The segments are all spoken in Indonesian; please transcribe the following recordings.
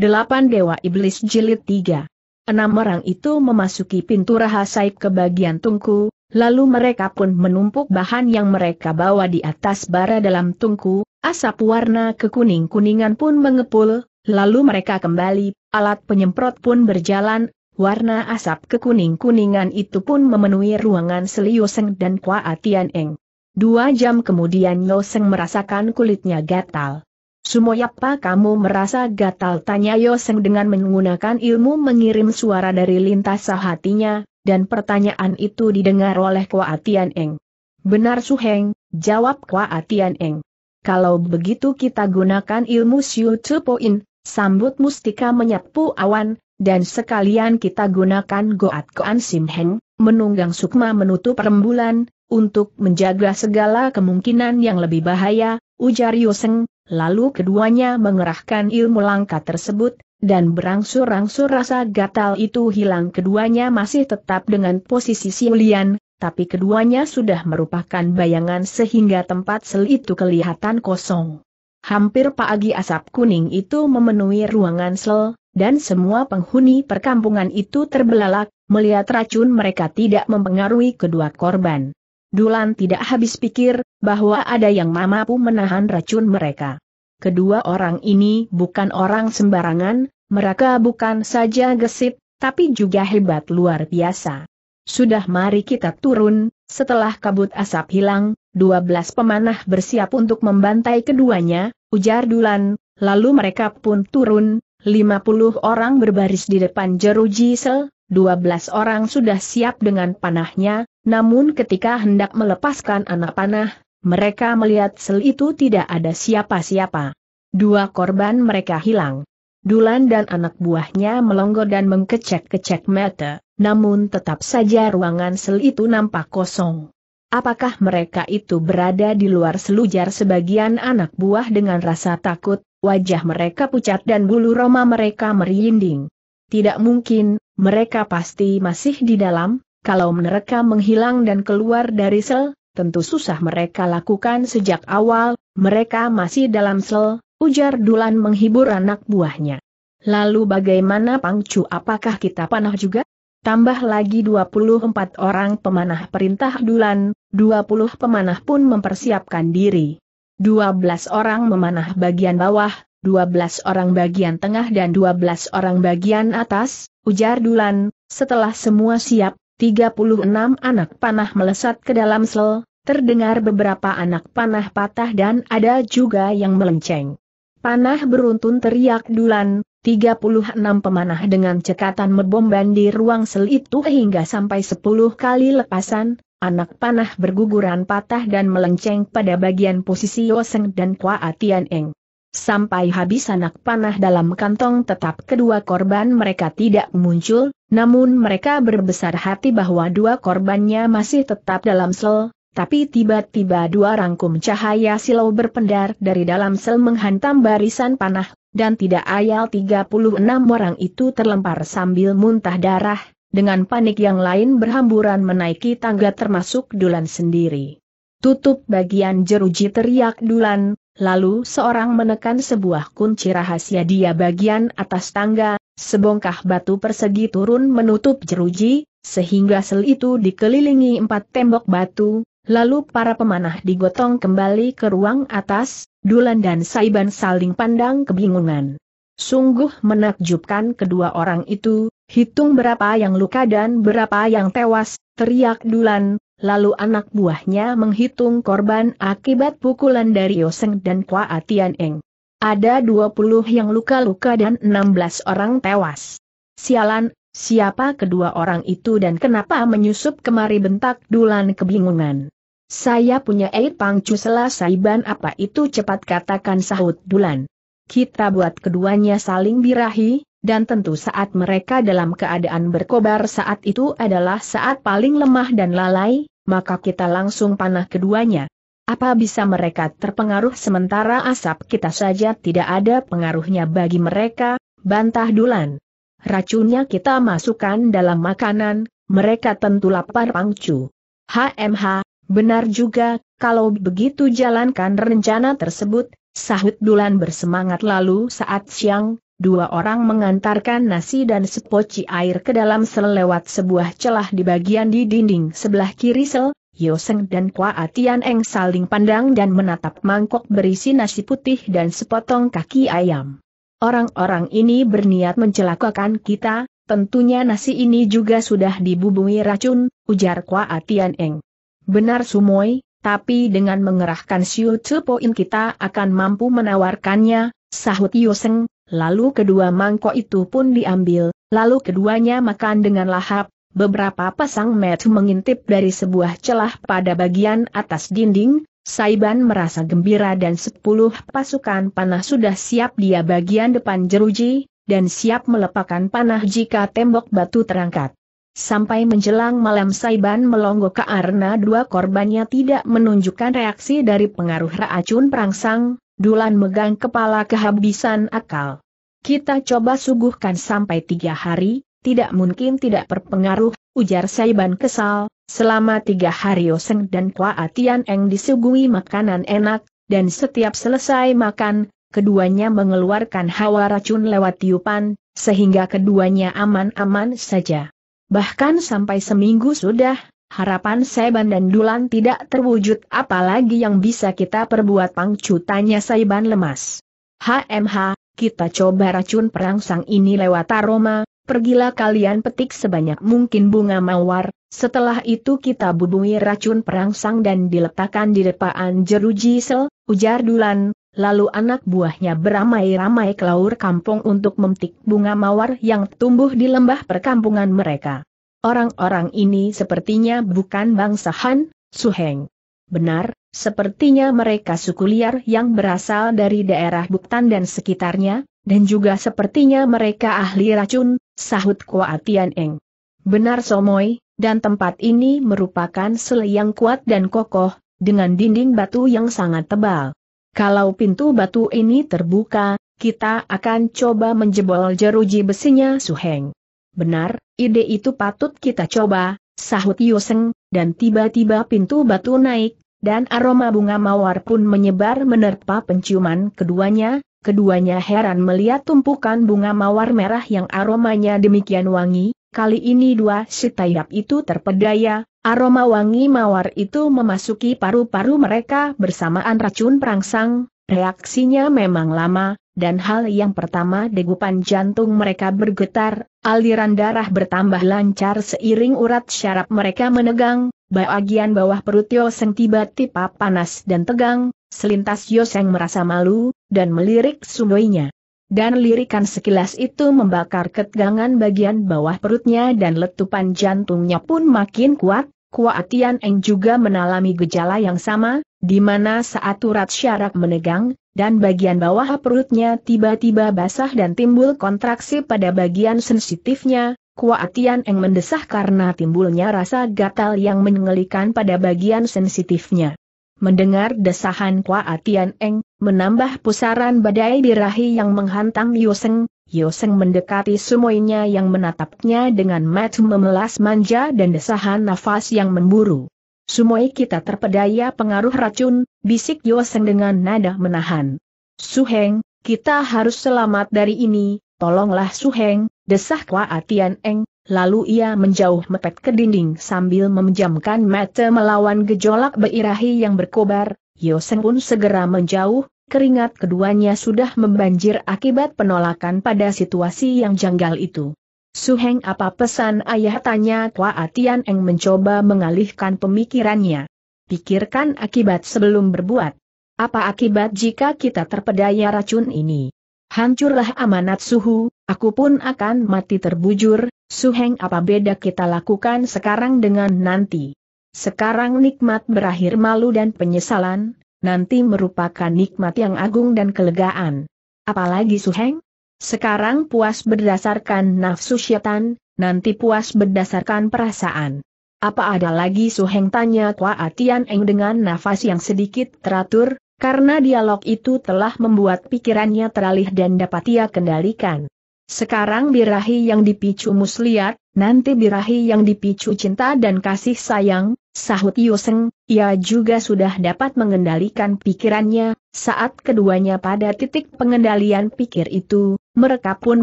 Delapan Dewa Iblis Jilid 3 Enam orang itu memasuki pintu rahasia ke bagian tungku, lalu mereka pun menumpuk bahan yang mereka bawa di atas bara dalam tungku, asap warna kekuning-kuningan pun mengepul, lalu mereka kembali, alat penyemprot pun berjalan, warna asap kekuning-kuningan itu pun memenuhi ruangan Seliuseng dan Kwa Atian Eng. Dua jam kemudian Yoseng merasakan kulitnya gatal. Sumoyapa kamu merasa gatal tanya Yoseng dengan menggunakan ilmu mengirim suara dari lintas hatinya, dan pertanyaan itu didengar oleh Kwa Atian Eng. Benar Suheng, jawab Kwa Atian Eng. Kalau begitu kita gunakan ilmu Siu cepoin, sambut mustika menyapu awan, dan sekalian kita gunakan Goat Koan Simheng, menunggang sukma menutup rembulan, untuk menjaga segala kemungkinan yang lebih bahaya, ujar Yoseng, Lalu keduanya mengerahkan ilmu langka tersebut, dan berangsur-angsur rasa gatal itu hilang keduanya masih tetap dengan posisi Siulian, tapi keduanya sudah merupakan bayangan sehingga tempat sel itu kelihatan kosong. Hampir pagi asap kuning itu memenuhi ruangan sel, dan semua penghuni perkampungan itu terbelalak, melihat racun mereka tidak mempengaruhi kedua korban. Dulan tidak habis pikir, bahwa ada yang mampu menahan racun mereka. Kedua orang ini bukan orang sembarangan, mereka bukan saja gesit, tapi juga hebat luar biasa. Sudah mari kita turun, setelah kabut asap hilang, dua belas pemanah bersiap untuk membantai keduanya, ujar Dulan, lalu mereka pun turun, Lima puluh orang berbaris di depan jeruji sel, dua belas orang sudah siap dengan panahnya, namun ketika hendak melepaskan anak panah, mereka melihat sel itu tidak ada siapa-siapa. Dua korban mereka hilang. Dulan dan anak buahnya melonggo dan mengecek kecek mata, namun tetap saja ruangan sel itu nampak kosong. Apakah mereka itu berada di luar selujar sebagian anak buah dengan rasa takut, wajah mereka pucat dan bulu roma mereka merinding. Tidak mungkin, mereka pasti masih di dalam, kalau mereka menghilang dan keluar dari sel, tentu susah mereka lakukan sejak awal, mereka masih dalam sel, ujar Dulan menghibur anak buahnya. Lalu bagaimana Pangcu apakah kita panah juga? Tambah lagi 24 orang pemanah perintah Dulan, 20 pemanah pun mempersiapkan diri. 12 orang memanah bagian bawah, 12 orang bagian tengah dan 12 orang bagian atas, ujar Dulan, setelah semua siap, 36 anak panah melesat ke dalam sel, terdengar beberapa anak panah patah dan ada juga yang melenceng. Panah beruntun teriak Dulan, 36 pemanah dengan cekatan membomban di ruang sel itu hingga sampai 10 kali lepasan, anak panah berguguran patah dan melenceng pada bagian posisi Yoseng dan Kwa Atian Eng. Sampai habis anak panah dalam kantong tetap kedua korban mereka tidak muncul, namun mereka berbesar hati bahwa dua korbannya masih tetap dalam sel, tapi tiba-tiba dua rangkum cahaya silau berpendar dari dalam sel menghantam barisan panah, dan tidak ayal 36 orang itu terlempar sambil muntah darah, dengan panik yang lain berhamburan menaiki tangga termasuk Dulan sendiri. Tutup bagian jeruji teriak Dulan, Lalu seorang menekan sebuah kunci rahasia dia bagian atas tangga, sebongkah batu persegi turun menutup jeruji, sehingga sel itu dikelilingi empat tembok batu, lalu para pemanah digotong kembali ke ruang atas, Dulan dan Saiban saling pandang kebingungan. Sungguh menakjubkan kedua orang itu, hitung berapa yang luka dan berapa yang tewas, teriak Dulan, lalu anak buahnya menghitung korban akibat pukulan dari Yoseng dan Kwa Eng. Ada 20 yang luka-luka dan 16 orang tewas. Sialan, siapa kedua orang itu dan kenapa menyusup kemari bentak Dulan kebingungan. Saya punya Eit Pangcu Saiban apa itu cepat katakan sahut Dulan. Kita buat keduanya saling birahi, dan tentu saat mereka dalam keadaan berkobar saat itu adalah saat paling lemah dan lalai, maka kita langsung panah keduanya. Apa bisa mereka terpengaruh sementara asap kita saja tidak ada pengaruhnya bagi mereka, bantah Dulan. Racunnya kita masukkan dalam makanan, mereka tentu lapar pangcu. HMH, benar juga, kalau begitu jalankan rencana tersebut, sahut Dulan bersemangat lalu saat siang, dua orang mengantarkan nasi dan sepoci air ke dalam sel lewat sebuah celah di bagian di dinding sebelah kiri sel, Yoseng dan Kwa Atian Eng saling pandang dan menatap mangkok berisi nasi putih dan sepotong kaki ayam. Orang-orang ini berniat mencelakakan kita, tentunya nasi ini juga sudah dibumbui racun, ujar Kwa Atian Eng. Benar Sumoy, tapi dengan mengerahkan Siu cepoin kita akan mampu menawarkannya, sahut Yoseng, Lalu kedua mangkok itu pun diambil, lalu keduanya makan dengan lahap, beberapa pasang metu mengintip dari sebuah celah pada bagian atas dinding, Saiban merasa gembira dan sepuluh pasukan panah sudah siap dia bagian depan jeruji, dan siap melepaskan panah jika tembok batu terangkat. Sampai menjelang malam Saiban melonggok karena dua korbannya tidak menunjukkan reaksi dari pengaruh racun perangsang, Dulan megang kepala kehabisan akal. Kita coba suguhkan sampai tiga hari, tidak mungkin tidak berpengaruh, ujar Saiban kesal, selama tiga hari oseng dan Kwa Atian Eng disuguhi makanan enak, dan setiap selesai makan, keduanya mengeluarkan hawa racun lewat tiupan, sehingga keduanya aman-aman saja. Bahkan sampai seminggu sudah, Harapan Saiban dan Dulan tidak terwujud apalagi yang bisa kita perbuat pangcu tanya Saiban lemas. HMH, kita coba racun perangsang ini lewat aroma, pergilah kalian petik sebanyak mungkin bunga mawar, setelah itu kita bubui racun perangsang dan diletakkan di depan jeruji sel, ujar Dulan, lalu anak buahnya beramai-ramai kelaur kampung untuk memetik bunga mawar yang tumbuh di lembah perkampungan mereka. Orang-orang ini sepertinya bukan bangsa Han, Suheng. Benar, sepertinya mereka suku liar yang berasal dari daerah Buktan dan sekitarnya, dan juga sepertinya mereka ahli racun, sahut Kua Tian Eng. Benar Somoy, dan tempat ini merupakan sel yang kuat dan kokoh, dengan dinding batu yang sangat tebal. Kalau pintu batu ini terbuka, kita akan coba menjebol jeruji besinya Suheng. Benar, ide itu patut kita coba, sahut Yoseng, dan tiba-tiba pintu batu naik, dan aroma bunga mawar pun menyebar menerpa penciuman keduanya, keduanya heran melihat tumpukan bunga mawar merah yang aromanya demikian wangi, kali ini dua sitayap itu terpedaya, aroma wangi mawar itu memasuki paru-paru mereka bersamaan racun perangsang, reaksinya memang lama, dan hal yang pertama degupan jantung mereka bergetar, aliran darah bertambah lancar seiring urat syaraf mereka menegang, bagian bawah perut Yoseng tiba-tiba panas dan tegang, selintas Yoseng merasa malu, dan melirik sungguhnya. Dan lirikan sekilas itu membakar ketegangan bagian bawah perutnya dan letupan jantungnya pun makin kuat, Kuatian Eng juga menalami gejala yang sama, di mana saat urat syarak menegang, dan bagian bawah perutnya tiba-tiba basah dan timbul kontraksi pada bagian sensitifnya, Kuatian Eng mendesah karena timbulnya rasa gatal yang mengelikan pada bagian sensitifnya. Mendengar desahan Kuatian Eng, menambah pusaran badai birahi yang menghantam Yoseng, Yoseng mendekati semuanya yang menatapnya dengan mata memelas manja dan desahan nafas yang memburu. Semua kita terpedaya pengaruh racun, bisik Yoseng dengan nada menahan. Suheng, kita harus selamat dari ini, tolonglah Suheng, desah Kwa Atian Eng, lalu ia menjauh mepet ke dinding sambil memejamkan mata melawan gejolak berirahi yang berkobar, Yoseng pun segera menjauh, keringat keduanya sudah membanjir akibat penolakan pada situasi yang janggal itu. Suheng apa pesan ayah tanya Kwa Atian Eng mencoba mengalihkan pemikirannya. Pikirkan akibat sebelum berbuat. Apa akibat jika kita terpedaya racun ini? Hancurlah amanat suhu, aku pun akan mati terbujur, Suheng apa beda kita lakukan sekarang dengan nanti? Sekarang nikmat berakhir malu dan penyesalan, nanti merupakan nikmat yang agung dan kelegaan. Apalagi Suheng? Sekarang puas berdasarkan nafsu syaitan, nanti puas berdasarkan perasaan. Apa ada lagi Suheng tanya Kwa Atian Eng dengan nafas yang sedikit teratur, karena dialog itu telah membuat pikirannya teralih dan dapat ia kendalikan. Sekarang birahi yang dipicu muslihat, nanti birahi yang dipicu cinta dan kasih sayang, Sahut Yoseng, ia juga sudah dapat mengendalikan pikirannya, saat keduanya pada titik pengendalian pikir itu, mereka pun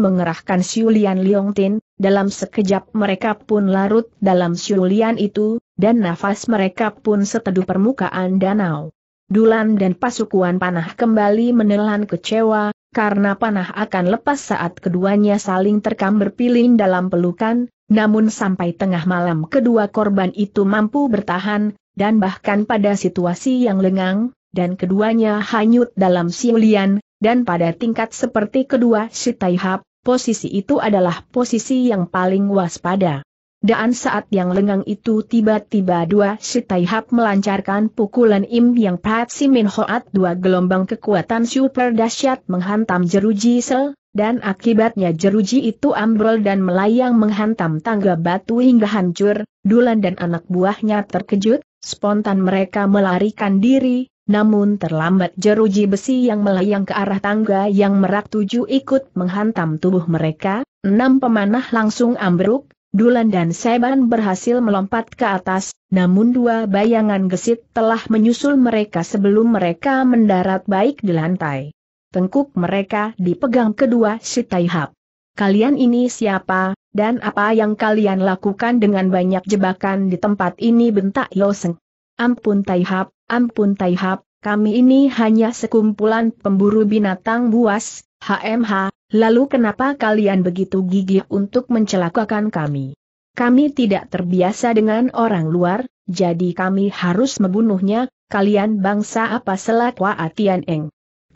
mengerahkan Siulian Liongtin, dalam sekejap mereka pun larut dalam Siulian itu, dan nafas mereka pun seteduh permukaan danau. Dulan dan pasukuan panah kembali menelan kecewa, karena panah akan lepas saat keduanya saling terkam berpilin dalam pelukan, namun sampai tengah malam kedua korban itu mampu bertahan, dan bahkan pada situasi yang lengang, dan keduanya hanyut dalam siulian, dan pada tingkat seperti kedua si Taihap, posisi itu adalah posisi yang paling waspada. Dan saat yang lengang itu tiba-tiba dua si Taihap melancarkan pukulan Im yang Pat Simin Hoat dua gelombang kekuatan super dahsyat menghantam jeruji sel, dan akibatnya jeruji itu ambrol dan melayang menghantam tangga batu hingga hancur, Dulan dan anak buahnya terkejut, spontan mereka melarikan diri, namun terlambat jeruji besi yang melayang ke arah tangga yang merak tujuh ikut menghantam tubuh mereka, enam pemanah langsung ambruk, Dulan dan Seban berhasil melompat ke atas, namun dua bayangan gesit telah menyusul mereka sebelum mereka mendarat baik di lantai tengkuk mereka dipegang kedua si Taihap. Kalian ini siapa, dan apa yang kalian lakukan dengan banyak jebakan di tempat ini bentak Yoseng. Ampun Taihap, ampun Taihap, kami ini hanya sekumpulan pemburu binatang buas, HMH, lalu kenapa kalian begitu gigih untuk mencelakakan kami? Kami tidak terbiasa dengan orang luar, jadi kami harus membunuhnya, kalian bangsa apa selak Atian Eng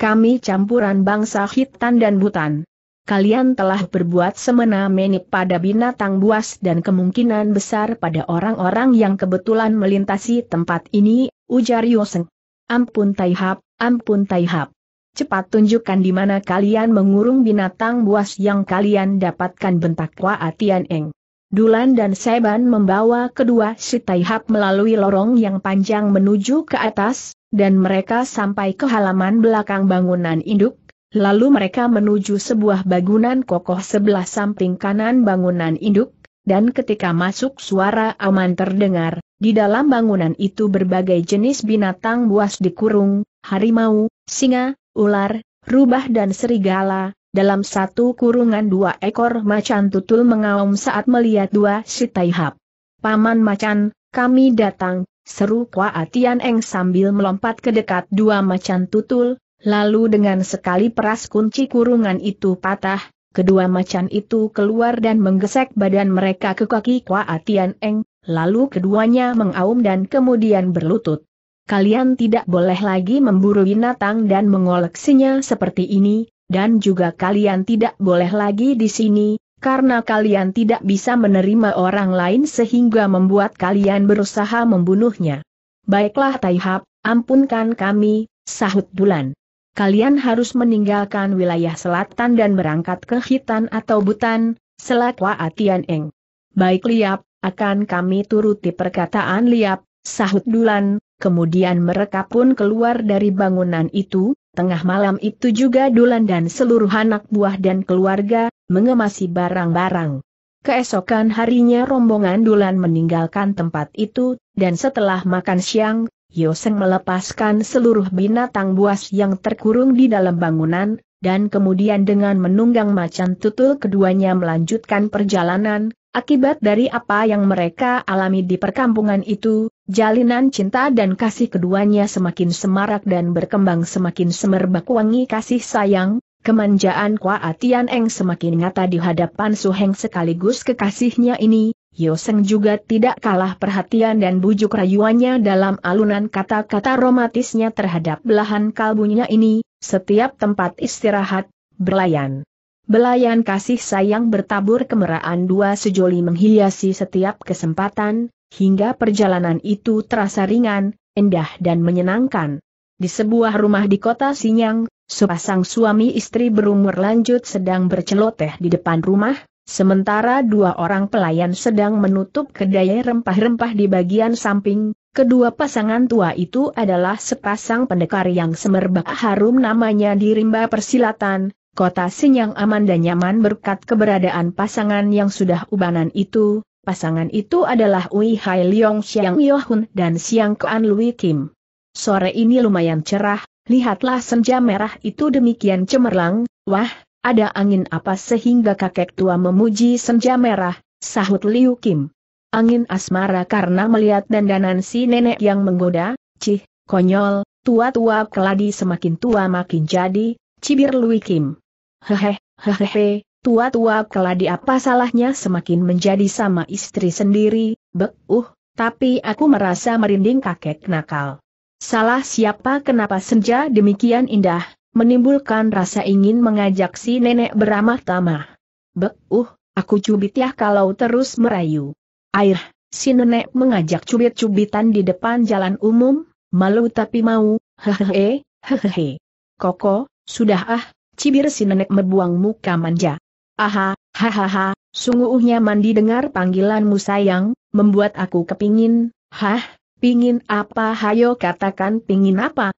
kami campuran bangsa hitan dan butan. Kalian telah berbuat semena-mena pada binatang buas dan kemungkinan besar pada orang-orang yang kebetulan melintasi tempat ini, ujar Yoseng. Ampun Taihap, ampun Taihap. Cepat tunjukkan di mana kalian mengurung binatang buas yang kalian dapatkan bentak Wa Atian Eng. Dulan dan Seban membawa kedua si Taihap melalui lorong yang panjang menuju ke atas, dan mereka sampai ke halaman belakang bangunan induk, lalu mereka menuju sebuah bangunan kokoh sebelah samping kanan bangunan induk, dan ketika masuk suara aman terdengar, di dalam bangunan itu berbagai jenis binatang buas dikurung, harimau, singa, ular, rubah dan serigala, dalam satu kurungan dua ekor macan tutul mengaum saat melihat dua si Taihap. Paman macan, kami datang, seru Kwa Atian Eng sambil melompat ke dekat dua macan tutul, lalu dengan sekali peras kunci kurungan itu patah, kedua macan itu keluar dan menggesek badan mereka ke kaki Kwa Atian Eng, lalu keduanya mengaum dan kemudian berlutut. Kalian tidak boleh lagi memburu binatang dan mengoleksinya seperti ini, dan juga kalian tidak boleh lagi di sini, karena kalian tidak bisa menerima orang lain sehingga membuat kalian berusaha membunuhnya. Baiklah Taihab, ampunkan kami, sahut Bulan. Kalian harus meninggalkan wilayah selatan dan berangkat ke Hitan atau Butan, selakwa Atian Eng. Baik Liap, akan kami turuti perkataan Liap, sahut Dulan, kemudian mereka pun keluar dari bangunan itu, Tengah malam itu juga Dulan dan seluruh anak buah dan keluarga, mengemasi barang-barang. Keesokan harinya rombongan Dulan meninggalkan tempat itu, dan setelah makan siang, Yoseng melepaskan seluruh binatang buas yang terkurung di dalam bangunan, dan kemudian dengan menunggang macan tutul keduanya melanjutkan perjalanan, akibat dari apa yang mereka alami di perkampungan itu, Jalinan cinta dan kasih keduanya semakin semarak dan berkembang semakin semerbak wangi kasih sayang, kemanjaan Kwa Tian Eng semakin nyata di hadapan Su Heng sekaligus kekasihnya ini, Yoseng juga tidak kalah perhatian dan bujuk rayuannya dalam alunan kata-kata romantisnya terhadap belahan kalbunya ini, setiap tempat istirahat, berlayan. Belayan kasih sayang bertabur kemerahan dua sejoli menghiasi setiap kesempatan, hingga perjalanan itu terasa ringan, indah dan menyenangkan. Di sebuah rumah di kota Sinyang, sepasang suami istri berumur lanjut sedang berceloteh di depan rumah, sementara dua orang pelayan sedang menutup kedai rempah-rempah di bagian samping. Kedua pasangan tua itu adalah sepasang pendekar yang semerbak harum namanya di rimba persilatan, Kota Sinyang aman dan nyaman berkat keberadaan pasangan yang sudah ubanan itu, Pasangan itu adalah Wei Hai Leong Xiang Yohun dan Xiang Kuan Lui Kim. Sore ini lumayan cerah, lihatlah senja merah itu demikian cemerlang, wah, ada angin apa sehingga kakek tua memuji senja merah, sahut Liu Kim. Angin asmara karena melihat dandanan si nenek yang menggoda, cih, konyol, tua-tua keladi semakin tua makin jadi, cibir Lui Kim. Hehe, hehehe, Tua-tua keladi apa salahnya semakin menjadi sama istri sendiri, beuh, tapi aku merasa merinding kakek nakal. Salah siapa kenapa senja demikian indah, menimbulkan rasa ingin mengajak si nenek beramah tamah. Beuh, aku cubit ya kalau terus merayu. Air, si nenek mengajak cubit-cubitan di depan jalan umum, malu tapi mau, hehehe, hehehe. Koko, sudah ah, cibir si nenek membuang muka manja. Aha, hahaha, Sungguhnya mandi dengar panggilanmu sayang, membuat aku kepingin, hah, pingin apa hayo katakan pingin apa?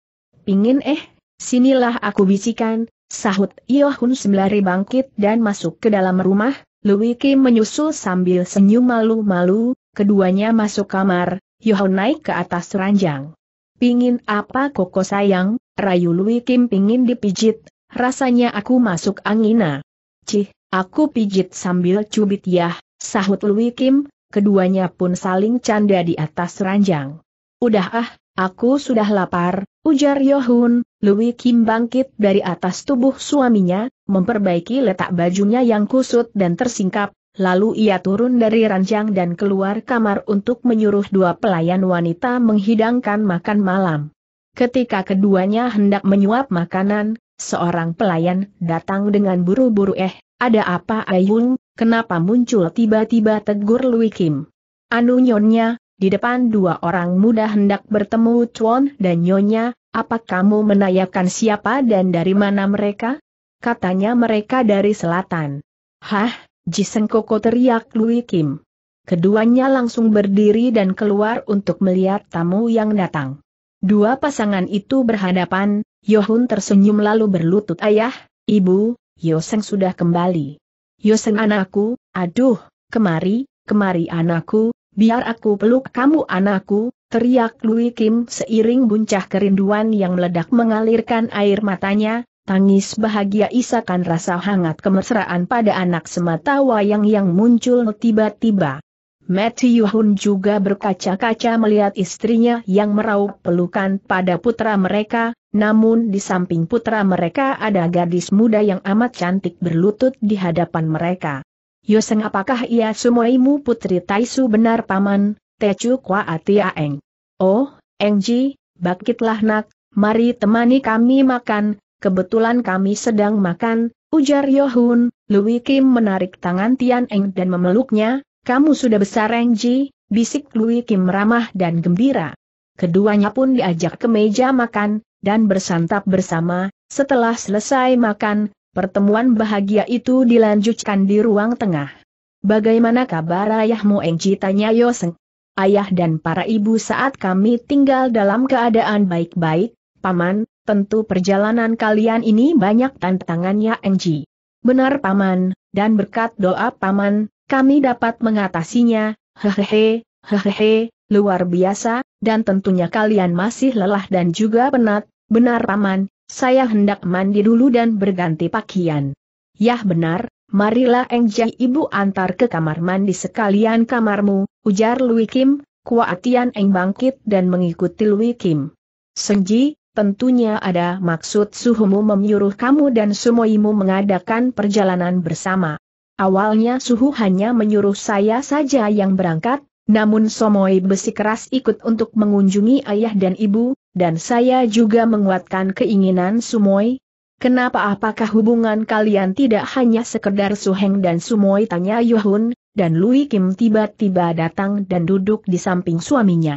Pingin eh, sinilah aku bisikan, sahut Yohun sembari bangkit dan masuk ke dalam rumah, Kim menyusul sambil senyum malu-malu, keduanya masuk kamar, Yohun naik ke atas ranjang. Pingin apa koko sayang, rayu Kim pingin dipijit, rasanya aku masuk angina. Cih, Aku pijit sambil cubit yah, sahut Lui Kim, keduanya pun saling canda di atas ranjang. Udah ah, aku sudah lapar, ujar Yohun, Lui Kim bangkit dari atas tubuh suaminya, memperbaiki letak bajunya yang kusut dan tersingkap, lalu ia turun dari ranjang dan keluar kamar untuk menyuruh dua pelayan wanita menghidangkan makan malam. Ketika keduanya hendak menyuap makanan, seorang pelayan datang dengan buru-buru eh, ada apa Ayung, kenapa muncul tiba-tiba tegur Lui Kim? Anu nyonya, di depan dua orang muda hendak bertemu Chuan dan nyonya, apa kamu menanyakan siapa dan dari mana mereka? Katanya mereka dari selatan. Hah, Jiseng Koko teriak Lui Kim. Keduanya langsung berdiri dan keluar untuk melihat tamu yang datang. Dua pasangan itu berhadapan, Yohun tersenyum lalu berlutut ayah, ibu, Yoseng sudah kembali. Yoseng anakku, aduh, kemari, kemari anakku, biar aku peluk kamu anakku, teriak Lui Kim seiring buncah kerinduan yang meledak mengalirkan air matanya, tangis bahagia isakan rasa hangat kemesraan pada anak semata wayang yang muncul tiba-tiba. Matthew Hun juga berkaca-kaca melihat istrinya yang meraup pelukan pada putra mereka, namun di samping putra mereka ada gadis muda yang amat cantik berlutut di hadapan mereka. Yoseng apakah ia sumoimu putri Taisu benar paman, Techu Kwa eng. Oh, Engji, bakitlah nak, mari temani kami makan, kebetulan kami sedang makan, ujar Yohun, Louis Kim menarik tangan Tian Eng dan memeluknya, kamu sudah besar Engji, bisik Louis Kim ramah dan gembira. Keduanya pun diajak ke meja makan, dan bersantap bersama, setelah selesai makan, pertemuan bahagia itu dilanjutkan di ruang tengah. Bagaimana kabar ayahmu Engji tanya Yoseng? Ayah dan para ibu saat kami tinggal dalam keadaan baik-baik, Paman, tentu perjalanan kalian ini banyak tantangannya Engji. Benar Paman, dan berkat doa Paman, kami dapat mengatasinya, hehehe, hehehe, luar biasa, dan tentunya kalian masih lelah dan juga penat, Benar Paman, saya hendak mandi dulu dan berganti pakaian. Yah benar, marilah Engjai ibu antar ke kamar mandi sekalian kamarmu, ujar Lui Kim, Kuatian Eng bangkit dan mengikuti Lui Kim. Senji, tentunya ada maksud suhumu menyuruh kamu dan sumoimu mengadakan perjalanan bersama. Awalnya suhu hanya menyuruh saya saja yang berangkat, namun somoi besi keras ikut untuk mengunjungi ayah dan ibu, dan saya juga menguatkan keinginan Sumoi. Kenapa apakah hubungan kalian tidak hanya sekedar Suheng dan Sumoi tanya Yuhun, dan Lui Kim tiba-tiba datang dan duduk di samping suaminya.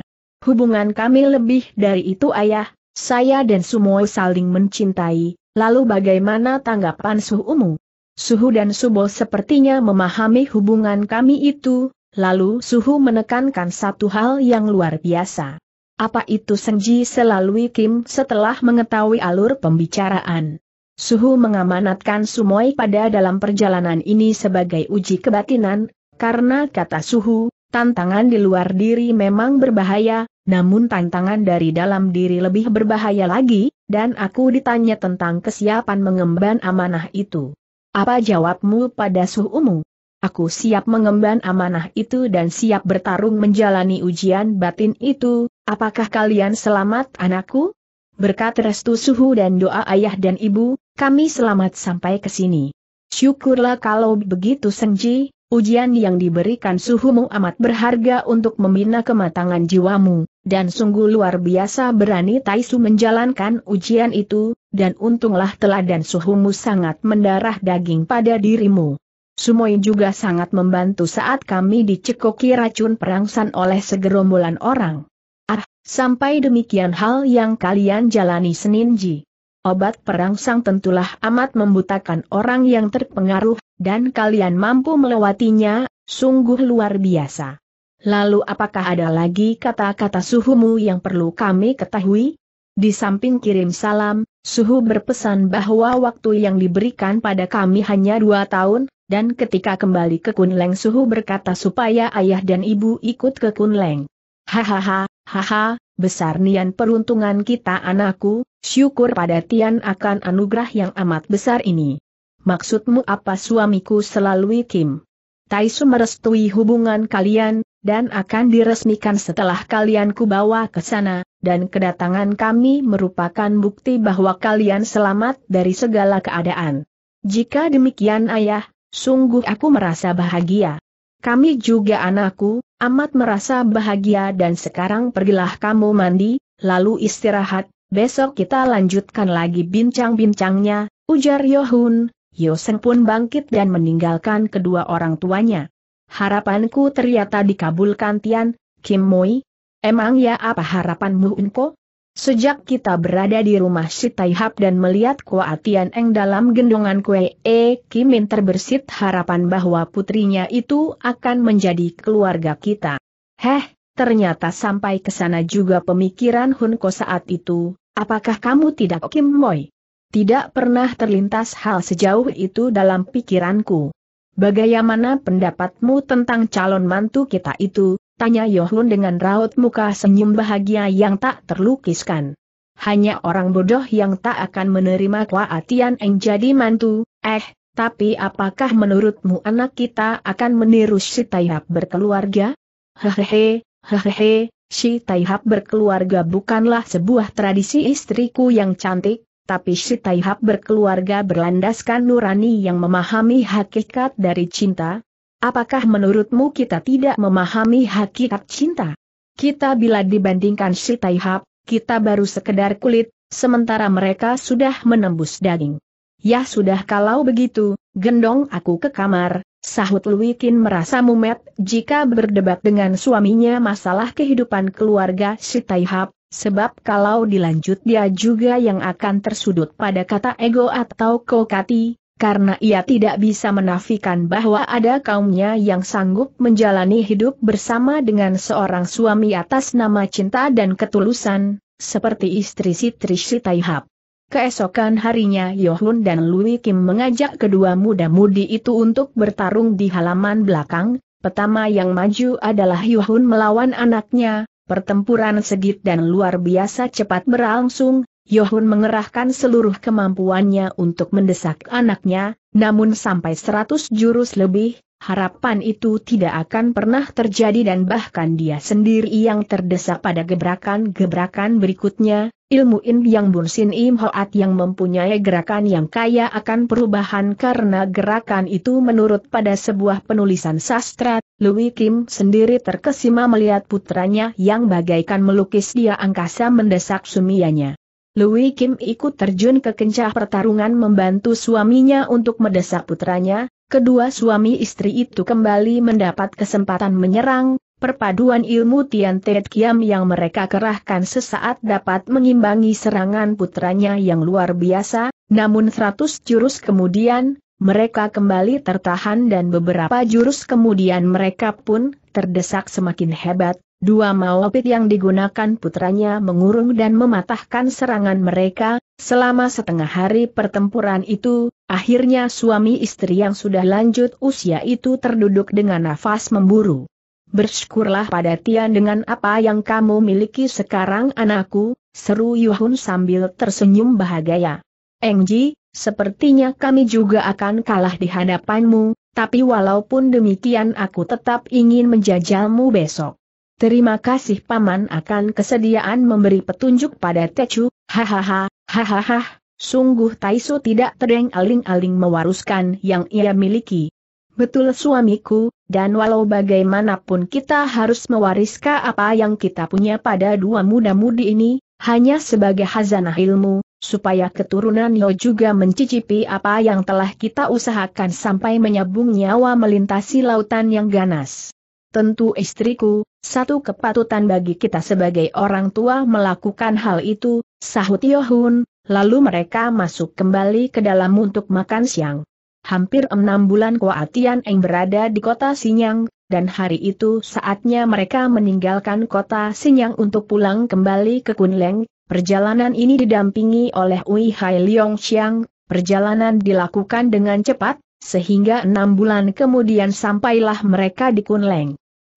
Hubungan kami lebih dari itu ayah, saya dan Sumoi saling mencintai, lalu bagaimana tanggapan Suhu Umu? Suhu dan Subo sepertinya memahami hubungan kami itu, lalu Suhu menekankan satu hal yang luar biasa. Apa itu Sengji selalu Kim setelah mengetahui alur pembicaraan? Suhu mengamanatkan Sumoi pada dalam perjalanan ini sebagai uji kebatinan, karena kata Suhu, tantangan di luar diri memang berbahaya, namun tantangan dari dalam diri lebih berbahaya lagi, dan aku ditanya tentang kesiapan mengemban amanah itu. Apa jawabmu pada Suhumu? Aku siap mengemban amanah itu dan siap bertarung menjalani ujian batin itu, apakah kalian selamat anakku? Berkat restu suhu dan doa ayah dan ibu, kami selamat sampai ke sini. Syukurlah kalau begitu Senji, ujian yang diberikan suhumu amat berharga untuk membina kematangan jiwamu, dan sungguh luar biasa berani Taisu menjalankan ujian itu, dan untunglah teladan suhumu sangat mendarah daging pada dirimu. Sumoi juga sangat membantu saat kami dicekoki racun perangsan oleh segerombolan orang. Ah, sampai demikian hal yang kalian jalani Seninji. Obat perangsang tentulah amat membutakan orang yang terpengaruh, dan kalian mampu melewatinya, sungguh luar biasa. Lalu apakah ada lagi kata-kata suhumu yang perlu kami ketahui? Di samping kirim salam, Suhu berpesan bahwa waktu yang diberikan pada kami hanya dua tahun, dan ketika kembali ke Kunleng Suhu berkata supaya ayah dan ibu ikut ke Kunleng. Hahaha, haha, besar nian peruntungan kita anakku, syukur pada Tian akan anugerah yang amat besar ini. Maksudmu apa suamiku selalu Kim? Taisu merestui hubungan kalian, dan akan diresmikan setelah kalian kubawa ke sana, dan kedatangan kami merupakan bukti bahwa kalian selamat dari segala keadaan. Jika demikian ayah, Sungguh aku merasa bahagia. Kami juga anakku, amat merasa bahagia dan sekarang pergilah kamu mandi, lalu istirahat, besok kita lanjutkan lagi bincang-bincangnya, ujar Yohun, Yoseng pun bangkit dan meninggalkan kedua orang tuanya. Harapanku ternyata dikabulkan Tian, Kim Moi. Emang ya apa harapanmu Unko? Sejak kita berada di rumah si Taihap dan melihat Kuatian Eng dalam gendongan kue E Kimin terbersit harapan bahwa putrinya itu akan menjadi keluarga kita. Heh, ternyata sampai ke sana juga pemikiran Hunko saat itu, apakah kamu tidak Kim Moy? Tidak pernah terlintas hal sejauh itu dalam pikiranku. Bagaimana pendapatmu tentang calon mantu kita itu, Tanya Yohun dengan raut muka senyum bahagia yang tak terlukiskan. Hanya orang bodoh yang tak akan menerima kuatian yang jadi mantu, eh, tapi apakah menurutmu anak kita akan meniru si Taihap berkeluarga? Hehehe, hehehe, si Taihap berkeluarga bukanlah sebuah tradisi istriku yang cantik, tapi si Taihap berkeluarga berlandaskan nurani yang memahami hakikat dari cinta, Apakah menurutmu kita tidak memahami hakikat cinta? Kita bila dibandingkan si Taihap, kita baru sekedar kulit, sementara mereka sudah menembus daging. Ya sudah kalau begitu, gendong aku ke kamar, sahut Luikin merasa mumet jika berdebat dengan suaminya masalah kehidupan keluarga si Taihap, Sebab kalau dilanjut dia juga yang akan tersudut pada kata ego atau kokati, karena ia tidak bisa menafikan bahwa ada kaumnya yang sanggup menjalani hidup bersama dengan seorang suami atas nama cinta dan ketulusan, seperti istri Sitri Sitaihab. Keesokan harinya Yohun dan Lui Kim mengajak kedua muda-mudi itu untuk bertarung di halaman belakang, pertama yang maju adalah Yohun melawan anaknya, pertempuran segit dan luar biasa cepat berlangsung, Yohun mengerahkan seluruh kemampuannya untuk mendesak anaknya, namun sampai 100 jurus lebih, harapan itu tidak akan pernah terjadi dan bahkan dia sendiri yang terdesak pada gebrakan-gebrakan berikutnya, ilmu In Yang Bun Sin Im Hoat yang mempunyai gerakan yang kaya akan perubahan karena gerakan itu menurut pada sebuah penulisan sastra, Louis Kim sendiri terkesima melihat putranya yang bagaikan melukis dia angkasa mendesak sumianya. Louis Kim ikut terjun ke kencah pertarungan membantu suaminya untuk mendesak putranya, kedua suami istri itu kembali mendapat kesempatan menyerang, perpaduan ilmu Tian Ted Kiam yang mereka kerahkan sesaat dapat mengimbangi serangan putranya yang luar biasa, namun seratus jurus kemudian, mereka kembali tertahan dan beberapa jurus kemudian mereka pun terdesak semakin hebat, Dua maupit yang digunakan putranya mengurung dan mematahkan serangan mereka, selama setengah hari pertempuran itu, akhirnya suami istri yang sudah lanjut usia itu terduduk dengan nafas memburu. Bersyukurlah pada Tian dengan apa yang kamu miliki sekarang anakku, seru Yuhun sambil tersenyum bahagia. Engji, sepertinya kami juga akan kalah di hadapanmu, tapi walaupun demikian aku tetap ingin menjajalmu besok. Terima kasih Paman akan kesediaan memberi petunjuk pada Tecu, hahaha, hahaha, sungguh Taiso tidak terdeng aling-aling mewaruskan yang ia miliki. Betul suamiku, dan walau bagaimanapun kita harus mewariskan apa yang kita punya pada dua muda-mudi ini, hanya sebagai hazanah ilmu, supaya keturunan Yo juga mencicipi apa yang telah kita usahakan sampai menyambung nyawa melintasi lautan yang ganas. Tentu istriku, satu kepatutan bagi kita sebagai orang tua melakukan hal itu, sahut Yohun, lalu mereka masuk kembali ke dalam untuk makan siang. Hampir enam bulan Koatian Eng berada di kota Sinyang, dan hari itu saatnya mereka meninggalkan kota Sinyang untuk pulang kembali ke Kunleng. Perjalanan ini didampingi oleh Ui Hai Leong Xiang, perjalanan dilakukan dengan cepat, sehingga enam bulan kemudian sampailah mereka di Kunleng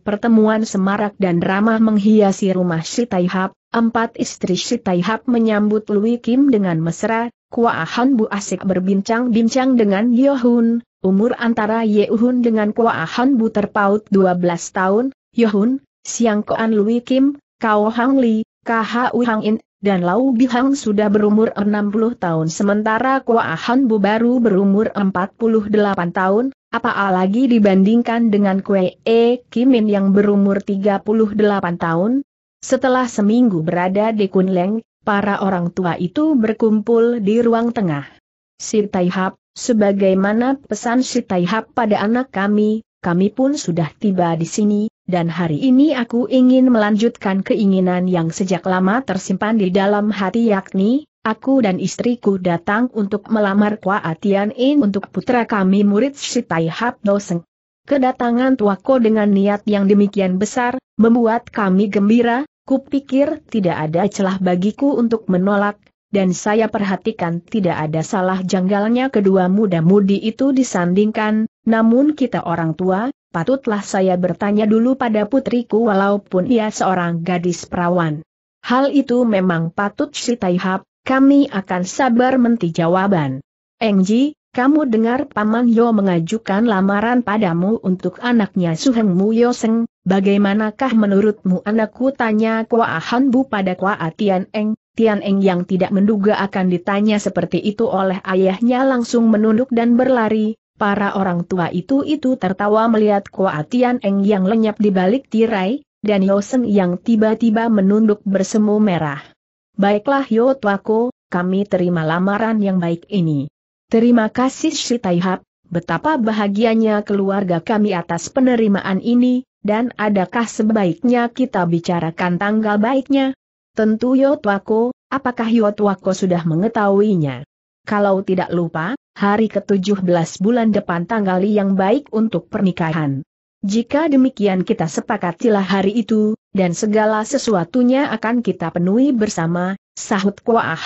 pertemuan semarak dan ramah menghiasi rumah Taihap. empat istri Taihap menyambut Lui Kim dengan mesra, Kua Ahan Bu asik berbincang-bincang dengan Yohun, umur antara Yehun dengan Kua Ahan Bu terpaut 12 tahun, Yohun, Siang Koan Lui Kim, kau Hang Li, KHU Hang In, dan Lau Bihang sudah berumur 60 tahun sementara Kuahan Bu baru berumur 48 tahun, apa lagi dibandingkan dengan Kue E Kimin yang berumur 38 tahun. Setelah seminggu berada di Kunleng, para orang tua itu berkumpul di ruang tengah. Si Taihap, sebagaimana pesan si Taihap pada anak kami, kami pun sudah tiba di sini, dan hari ini aku ingin melanjutkan keinginan yang sejak lama tersimpan di dalam hati yakni, aku dan istriku datang untuk melamar Kwa Atian In untuk putra kami murid Sitai Hap Doseng. Kedatangan tuaku dengan niat yang demikian besar, membuat kami gembira, kupikir tidak ada celah bagiku untuk menolak, dan saya perhatikan tidak ada salah janggalnya kedua muda-mudi itu disandingkan, namun kita orang tua, patutlah saya bertanya dulu pada putriku walaupun ia seorang gadis perawan. Hal itu memang patut si Taihap, kami akan sabar menti jawaban. Engji, kamu dengar Paman Yo mengajukan lamaran padamu untuk anaknya Suheng Mu Yoseng? bagaimanakah menurutmu anakku tanya Kwa Han Bu pada Kua Tian Eng, Tian Eng yang tidak menduga akan ditanya seperti itu oleh ayahnya langsung menunduk dan berlari, Para orang tua itu-itu tertawa melihat kuatian Eng yang lenyap di balik tirai, dan Yosen yang tiba-tiba menunduk bersemu merah. Baiklah Yo Tuako, kami terima lamaran yang baik ini. Terima kasih si Taihap, betapa bahagianya keluarga kami atas penerimaan ini, dan adakah sebaiknya kita bicarakan tanggal baiknya? Tentu Yo Tuako, apakah Yo Tuako sudah mengetahuinya? Kalau tidak lupa, hari ke-17 bulan depan tanggal yang baik untuk pernikahan. Jika demikian kita sepakatilah hari itu, dan segala sesuatunya akan kita penuhi bersama, sahut Kwa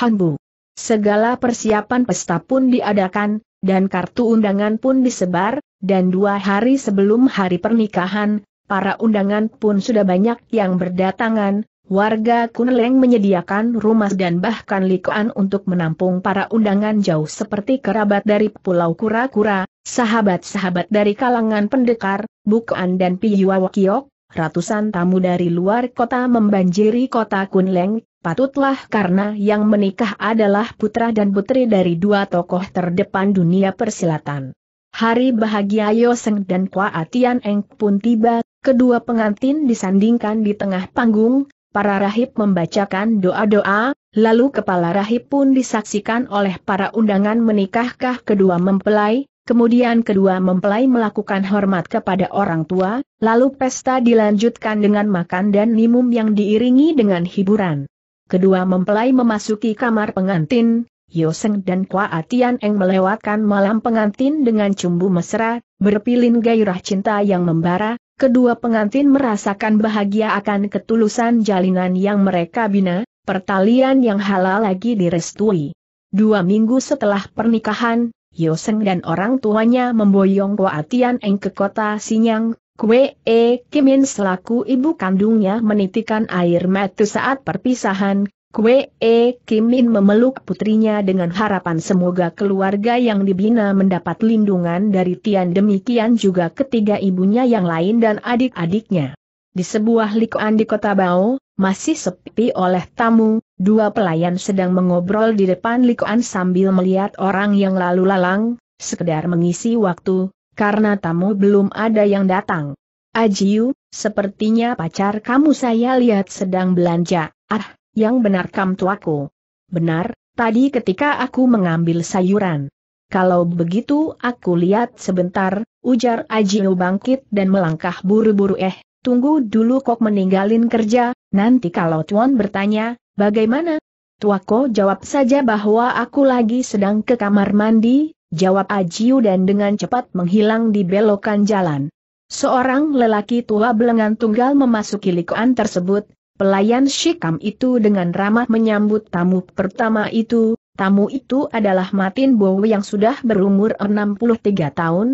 Segala persiapan pesta pun diadakan, dan kartu undangan pun disebar, dan dua hari sebelum hari pernikahan, para undangan pun sudah banyak yang berdatangan, Warga Kunleng menyediakan rumah dan bahkan likuan untuk menampung para undangan jauh seperti kerabat dari Pulau Kura-Kura, sahabat-sahabat dari kalangan pendekar, Bukuan dan Piyuawakiok, ratusan tamu dari luar kota membanjiri kota Kunleng, patutlah karena yang menikah adalah putra dan putri dari dua tokoh terdepan dunia persilatan. Hari bahagia Yoseng dan Kwa Atian Eng pun tiba, kedua pengantin disandingkan di tengah panggung, para rahib membacakan doa-doa, lalu kepala rahib pun disaksikan oleh para undangan menikahkah kedua mempelai, kemudian kedua mempelai melakukan hormat kepada orang tua, lalu pesta dilanjutkan dengan makan dan minum yang diiringi dengan hiburan. Kedua mempelai memasuki kamar pengantin, Yoseng dan Kwa Atian Eng melewatkan malam pengantin dengan cumbu mesra, berpilin gairah cinta yang membara, Kedua pengantin merasakan bahagia akan ketulusan jalinan yang mereka bina, pertalian yang halal lagi direstui. Dua minggu setelah pernikahan, Yoseng dan orang tuanya memboyong Kuatian Eng ke kota Sinyang, Kwe E Kimin selaku ibu kandungnya menitikan air mata saat perpisahan, Kue E Kimin memeluk putrinya dengan harapan semoga keluarga yang dibina mendapat lindungan dari Tian demikian juga ketiga ibunya yang lain dan adik-adiknya. Di sebuah likuan di kota Bao, masih sepi oleh tamu, dua pelayan sedang mengobrol di depan likuan sambil melihat orang yang lalu lalang, sekedar mengisi waktu, karena tamu belum ada yang datang. Ajiu, sepertinya pacar kamu saya lihat sedang belanja, ah yang benar kam tuaku. Benar, tadi ketika aku mengambil sayuran. Kalau begitu aku lihat sebentar, ujar Ajio bangkit dan melangkah buru-buru eh, tunggu dulu kok meninggalin kerja, nanti kalau Tuan bertanya, bagaimana? Tuako jawab saja bahwa aku lagi sedang ke kamar mandi, jawab Ajiu dan dengan cepat menghilang di belokan jalan. Seorang lelaki tua belengan tunggal memasuki likuan tersebut, Pelayan Shikam itu dengan ramah menyambut tamu pertama itu, tamu itu adalah Martin Bow yang sudah berumur 63 tahun.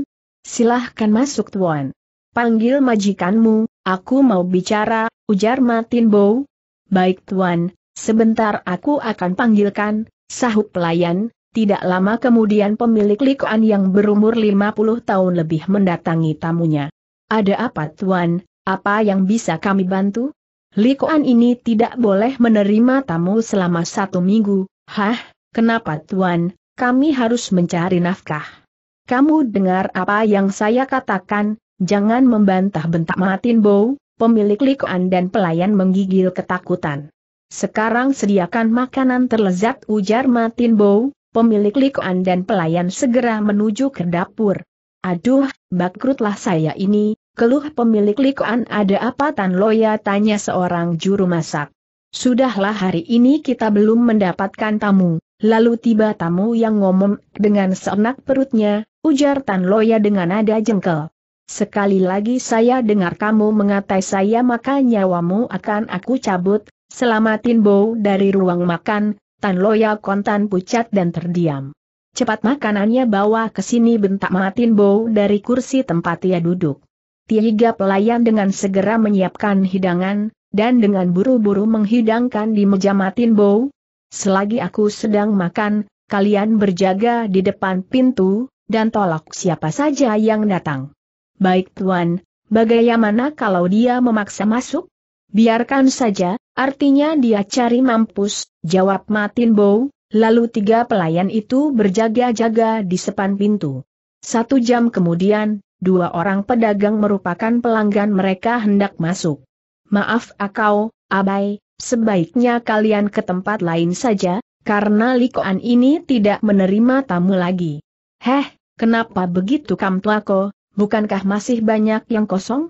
Silahkan masuk tuan. Panggil majikanmu, aku mau bicara, ujar Martin Bow. Baik tuan, sebentar aku akan panggilkan, sahut pelayan, tidak lama kemudian pemilik likuan yang berumur 50 tahun lebih mendatangi tamunya. Ada apa tuan, apa yang bisa kami bantu? Li ini tidak boleh menerima tamu selama satu minggu. Hah, kenapa tuan, kami harus mencari nafkah. Kamu dengar apa yang saya katakan, jangan membantah bentak Martin Bow, pemilik Li dan pelayan menggigil ketakutan. Sekarang sediakan makanan terlezat ujar Martin Bow, pemilik Li dan pelayan segera menuju ke dapur. Aduh, bakrutlah saya ini, Keluh pemilik likuan ada apa Tan Loya tanya seorang juru masak. Sudahlah hari ini kita belum mendapatkan tamu, lalu tiba tamu yang ngomong dengan seenak perutnya, ujar Tan Loya dengan nada jengkel. Sekali lagi saya dengar kamu mengatai saya maka nyawamu akan aku cabut, selamatin bau dari ruang makan, Tan Loya kontan pucat dan terdiam. Cepat makanannya bawa ke sini bentak Matin bau dari kursi tempat ia duduk tiga pelayan dengan segera menyiapkan hidangan, dan dengan buru-buru menghidangkan di meja matin bow. Selagi aku sedang makan, kalian berjaga di depan pintu, dan tolak siapa saja yang datang. Baik tuan, bagaimana kalau dia memaksa masuk? Biarkan saja, artinya dia cari mampus, jawab Matin Bow, lalu tiga pelayan itu berjaga-jaga di sepan pintu. Satu jam kemudian, dua orang pedagang merupakan pelanggan mereka hendak masuk. Maaf akau, abai, sebaiknya kalian ke tempat lain saja, karena likoan ini tidak menerima tamu lagi. Heh, kenapa begitu kamtlako, bukankah masih banyak yang kosong?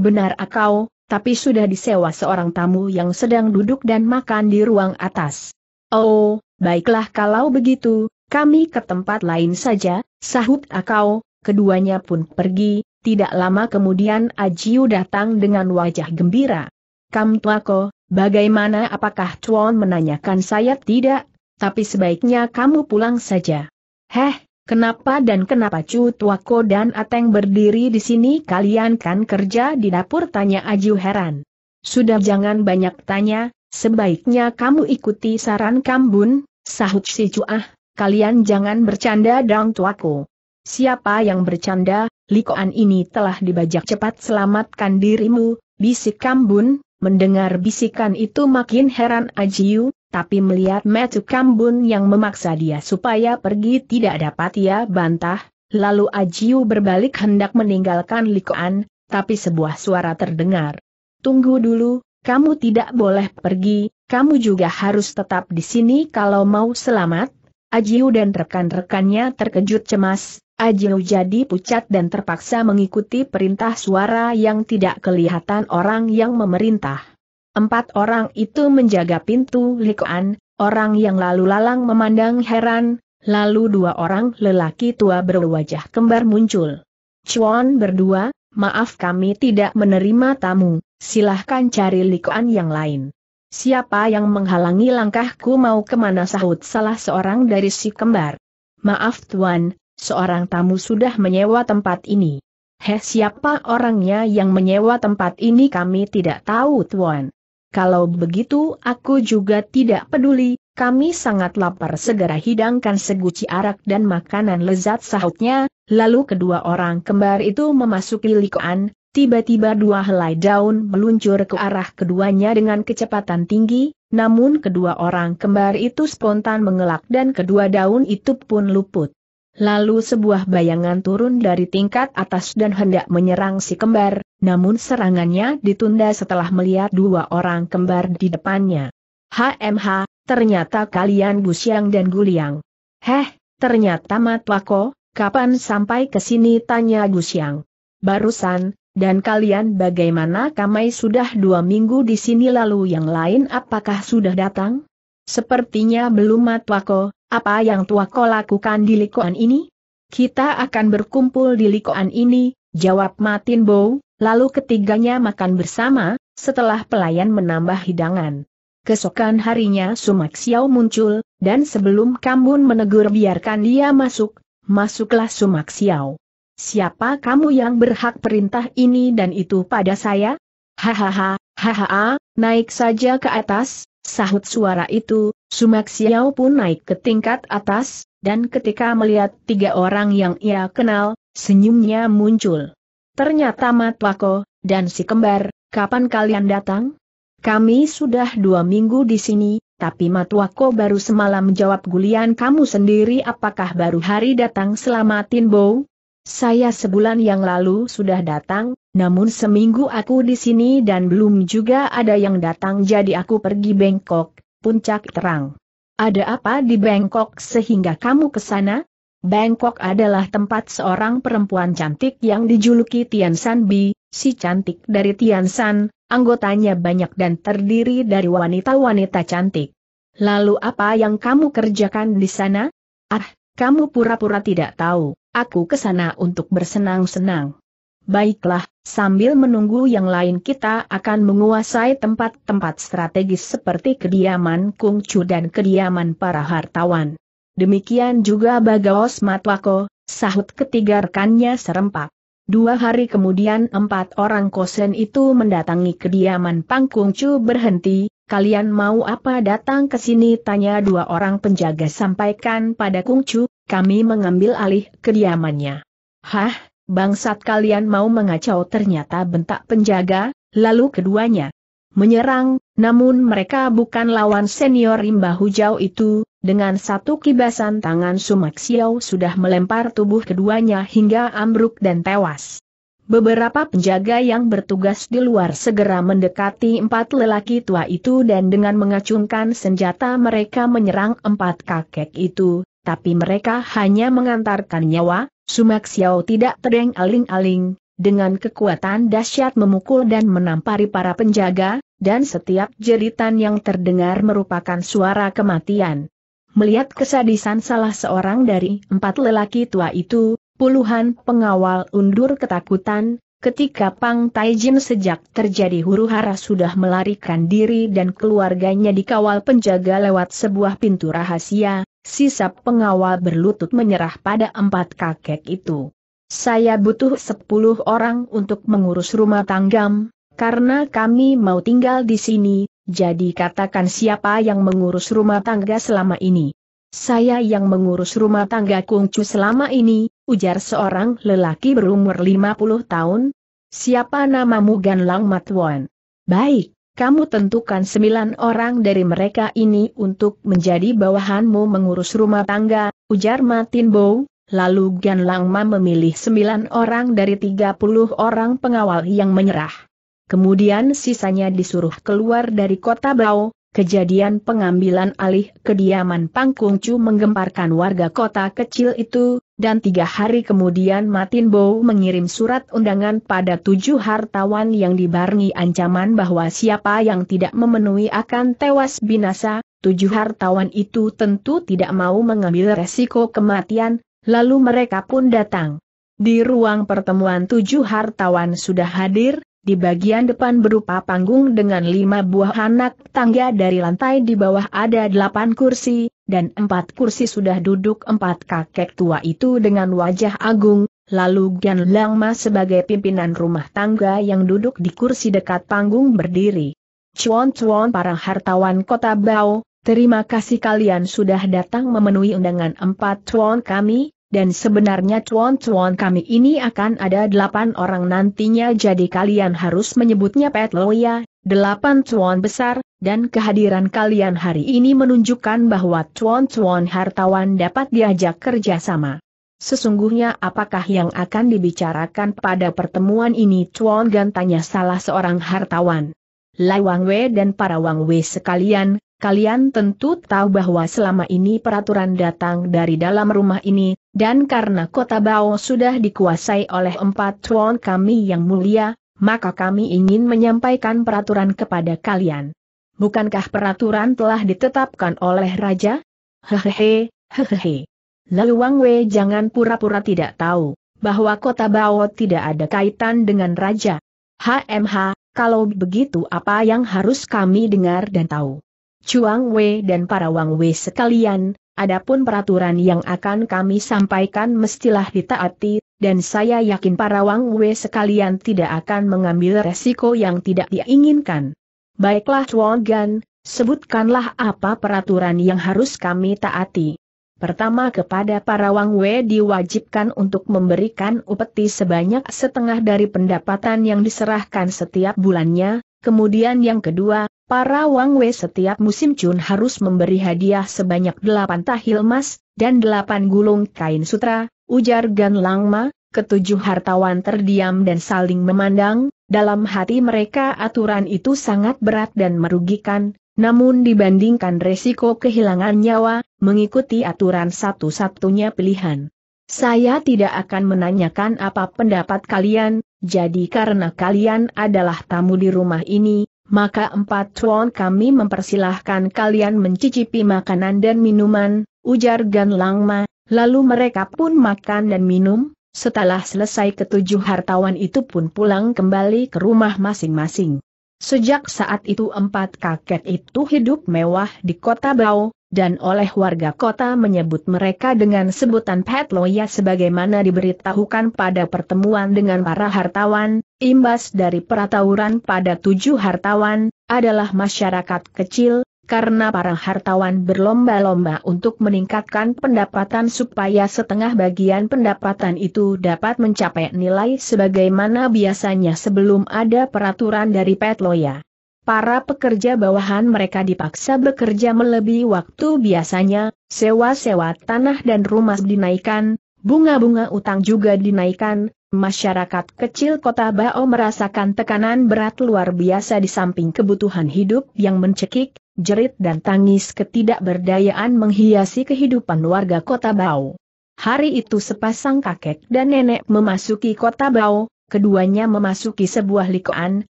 Benar akau, tapi sudah disewa seorang tamu yang sedang duduk dan makan di ruang atas. Oh, baiklah kalau begitu, kami ke tempat lain saja, sahut akau, keduanya pun pergi, tidak lama kemudian Ajiu datang dengan wajah gembira. Kam Tuako, bagaimana apakah Chuan menanyakan saya tidak, tapi sebaiknya kamu pulang saja. Heh, kenapa dan kenapa Chu Tuako dan Ateng berdiri di sini kalian kan kerja di dapur tanya Ajiu heran. Sudah jangan banyak tanya, sebaiknya kamu ikuti saran Kambun, sahut si Cuah, kalian jangan bercanda dong Tuako. Siapa yang bercanda, Likoan ini telah dibajak cepat selamatkan dirimu, bisik Kambun, mendengar bisikan itu makin heran Ajiu, tapi melihat Metu Kambun yang memaksa dia supaya pergi tidak dapat ia bantah, lalu Ajiu berbalik hendak meninggalkan Likoan, tapi sebuah suara terdengar. Tunggu dulu, kamu tidak boleh pergi, kamu juga harus tetap di sini kalau mau selamat. Ajiu dan rekan-rekannya terkejut cemas, Ajiu jadi pucat dan terpaksa mengikuti perintah suara yang tidak kelihatan orang yang memerintah. Empat orang itu menjaga pintu likoan, orang yang lalu lalang memandang heran, lalu dua orang lelaki tua berwajah kembar muncul. Chuan berdua, maaf kami tidak menerima tamu, silahkan cari likoan yang lain. Siapa yang menghalangi langkahku mau kemana sahut salah seorang dari si kembar. Maaf tuan, Seorang tamu sudah menyewa tempat ini. Heh siapa orangnya yang menyewa tempat ini kami tidak tahu tuan. Kalau begitu aku juga tidak peduli, kami sangat lapar segera hidangkan seguci arak dan makanan lezat sahutnya, lalu kedua orang kembar itu memasuki likoan, tiba-tiba dua helai daun meluncur ke arah keduanya dengan kecepatan tinggi, namun kedua orang kembar itu spontan mengelak dan kedua daun itu pun luput. Lalu sebuah bayangan turun dari tingkat atas dan hendak menyerang si kembar, namun serangannya ditunda setelah melihat dua orang kembar di depannya. HMH, ternyata kalian Busiang dan Guliang. Heh, ternyata Matwako, kapan sampai ke sini tanya Gusiang. Barusan, dan kalian bagaimana kamai sudah dua minggu di sini lalu yang lain apakah sudah datang? Sepertinya belum Matwako, apa yang tua kau lakukan di likoan ini? Kita akan berkumpul di likoan ini, jawab Matin Bow, lalu ketiganya makan bersama, setelah pelayan menambah hidangan. Kesokan harinya Sumak Xiao muncul, dan sebelum Kambun menegur biarkan dia masuk, masuklah Sumak Xiao. Siapa kamu yang berhak perintah ini dan itu pada saya? Hahaha, hahaha, naik saja ke atas, Sahut suara itu, Sumak Xiao pun naik ke tingkat atas, dan ketika melihat tiga orang yang ia kenal, senyumnya muncul. Ternyata Mat Wako, dan si kembar, kapan kalian datang? Kami sudah dua minggu di sini, tapi Matwako baru semalam jawab gulian kamu sendiri apakah baru hari datang selama Tinbo? Saya sebulan yang lalu sudah datang, namun seminggu aku di sini dan belum juga ada yang datang jadi aku pergi Bangkok, puncak terang. Ada apa di Bangkok sehingga kamu ke sana? Bangkok adalah tempat seorang perempuan cantik yang dijuluki Tian San Bi, si cantik dari Tian San, anggotanya banyak dan terdiri dari wanita-wanita cantik. Lalu apa yang kamu kerjakan di sana? Ah, kamu pura-pura tidak tahu. Aku ke sana untuk bersenang-senang. Baiklah, sambil menunggu yang lain kita akan menguasai tempat-tempat strategis seperti kediaman Kung Chu dan kediaman para hartawan. Demikian juga Bagaos Matwako, sahut ketiga rekannya serempak. Dua hari kemudian empat orang kosen itu mendatangi kediaman Pangkung Chu berhenti, kalian mau apa datang ke sini? Tanya dua orang penjaga sampaikan pada Kung Chu. kami mengambil alih kediamannya. Hah, bangsat kalian mau mengacau ternyata bentak penjaga, lalu keduanya menyerang, namun mereka bukan lawan senior rimba Hujau itu, dengan satu kibasan tangan Sumak Xiao sudah melempar tubuh keduanya hingga ambruk dan tewas. Beberapa penjaga yang bertugas di luar segera mendekati empat lelaki tua itu dan dengan mengacungkan senjata mereka menyerang empat kakek itu, tapi mereka hanya mengantarkan nyawa, Sumak Xiao tidak tereng aling-aling, dengan kekuatan dahsyat memukul dan menampari para penjaga, dan setiap jeritan yang terdengar merupakan suara kematian. Melihat kesadisan salah seorang dari empat lelaki tua itu, Puluhan pengawal undur ketakutan, ketika Pang Taijin sejak terjadi huru hara sudah melarikan diri dan keluarganya dikawal penjaga lewat sebuah pintu rahasia, sisa pengawal berlutut menyerah pada empat kakek itu. Saya butuh sepuluh orang untuk mengurus rumah tanggam, karena kami mau tinggal di sini, jadi katakan siapa yang mengurus rumah tangga selama ini. Saya yang mengurus rumah tangga Kungcu selama ini, ujar seorang lelaki berumur 50 tahun. Siapa namamu Ganlang Matwan? Baik, kamu tentukan sembilan orang dari mereka ini untuk menjadi bawahanmu mengurus rumah tangga, ujar Martin Bow. Lalu Gan Langma memilih sembilan orang dari tiga puluh orang pengawal yang menyerah. Kemudian sisanya disuruh keluar dari kota Bao, kejadian pengambilan alih kediaman Pangkungcu menggemparkan warga kota kecil itu, dan tiga hari kemudian Martin Bow mengirim surat undangan pada tujuh hartawan yang dibarengi ancaman bahwa siapa yang tidak memenuhi akan tewas binasa, tujuh hartawan itu tentu tidak mau mengambil resiko kematian, lalu mereka pun datang. Di ruang pertemuan tujuh hartawan sudah hadir, di bagian depan berupa panggung dengan lima buah anak tangga dari lantai di bawah ada delapan kursi, dan empat kursi sudah duduk empat kakek tua itu dengan wajah agung, lalu Gan Langma sebagai pimpinan rumah tangga yang duduk di kursi dekat panggung berdiri. Cuan-cuan para hartawan kota Bao, terima kasih kalian sudah datang memenuhi undangan empat cuan kami, dan sebenarnya cuan-cuan kami ini akan ada delapan orang nantinya jadi kalian harus menyebutnya Petloya, delapan cuan besar, dan kehadiran kalian hari ini menunjukkan bahwa cuan-cuan hartawan dapat diajak kerjasama. Sesungguhnya apakah yang akan dibicarakan pada pertemuan ini cuan gan tanya salah seorang hartawan. Lai Wang Wei dan para Wang Wei sekalian, kalian tentu tahu bahwa selama ini peraturan datang dari dalam rumah ini, dan karena kota Bao sudah dikuasai oleh empat cuan kami yang mulia, maka kami ingin menyampaikan peraturan kepada kalian. Bukankah peraturan telah ditetapkan oleh Raja? Hehehe, hehehe. Lalu Wang Wei jangan pura-pura tidak tahu, bahwa kota Bao tidak ada kaitan dengan Raja. HMH, kalau begitu apa yang harus kami dengar dan tahu? Chuang Wei dan para Wang Wei sekalian, adapun peraturan yang akan kami sampaikan mestilah ditaati, dan saya yakin para Wang Wei sekalian tidak akan mengambil resiko yang tidak diinginkan. Baiklah Chuan Gan, sebutkanlah apa peraturan yang harus kami taati. Pertama kepada para Wang Wei diwajibkan untuk memberikan upeti sebanyak setengah dari pendapatan yang diserahkan setiap bulannya, kemudian yang kedua, para Wang Wei setiap musim cun harus memberi hadiah sebanyak delapan tahil emas, dan delapan gulung kain sutra, ujar Gan Langma, ketujuh hartawan terdiam dan saling memandang, dalam hati mereka aturan itu sangat berat dan merugikan, namun dibandingkan resiko kehilangan nyawa, mengikuti aturan satu-satunya pilihan. Saya tidak akan menanyakan apa pendapat kalian, jadi karena kalian adalah tamu di rumah ini, maka empat tuan kami mempersilahkan kalian mencicipi makanan dan minuman, ujar Gan Langma, Lalu mereka pun makan dan minum, setelah selesai ketujuh hartawan itu pun pulang kembali ke rumah masing-masing. Sejak saat itu empat kakek itu hidup mewah di kota Bau, dan oleh warga kota menyebut mereka dengan sebutan Loya sebagaimana diberitahukan pada pertemuan dengan para hartawan, imbas dari peratauran pada tujuh hartawan, adalah masyarakat kecil, karena para hartawan berlomba-lomba untuk meningkatkan pendapatan supaya setengah bagian pendapatan itu dapat mencapai nilai sebagaimana biasanya sebelum ada peraturan dari Petloya. Para pekerja bawahan mereka dipaksa bekerja melebihi waktu biasanya, sewa-sewa tanah dan rumah dinaikkan, bunga-bunga utang juga dinaikkan, masyarakat kecil kota Bao merasakan tekanan berat luar biasa di samping kebutuhan hidup yang mencekik, jerit dan tangis ketidakberdayaan menghiasi kehidupan warga kota Bau. Hari itu sepasang kakek dan nenek memasuki kota Bau, keduanya memasuki sebuah likoan,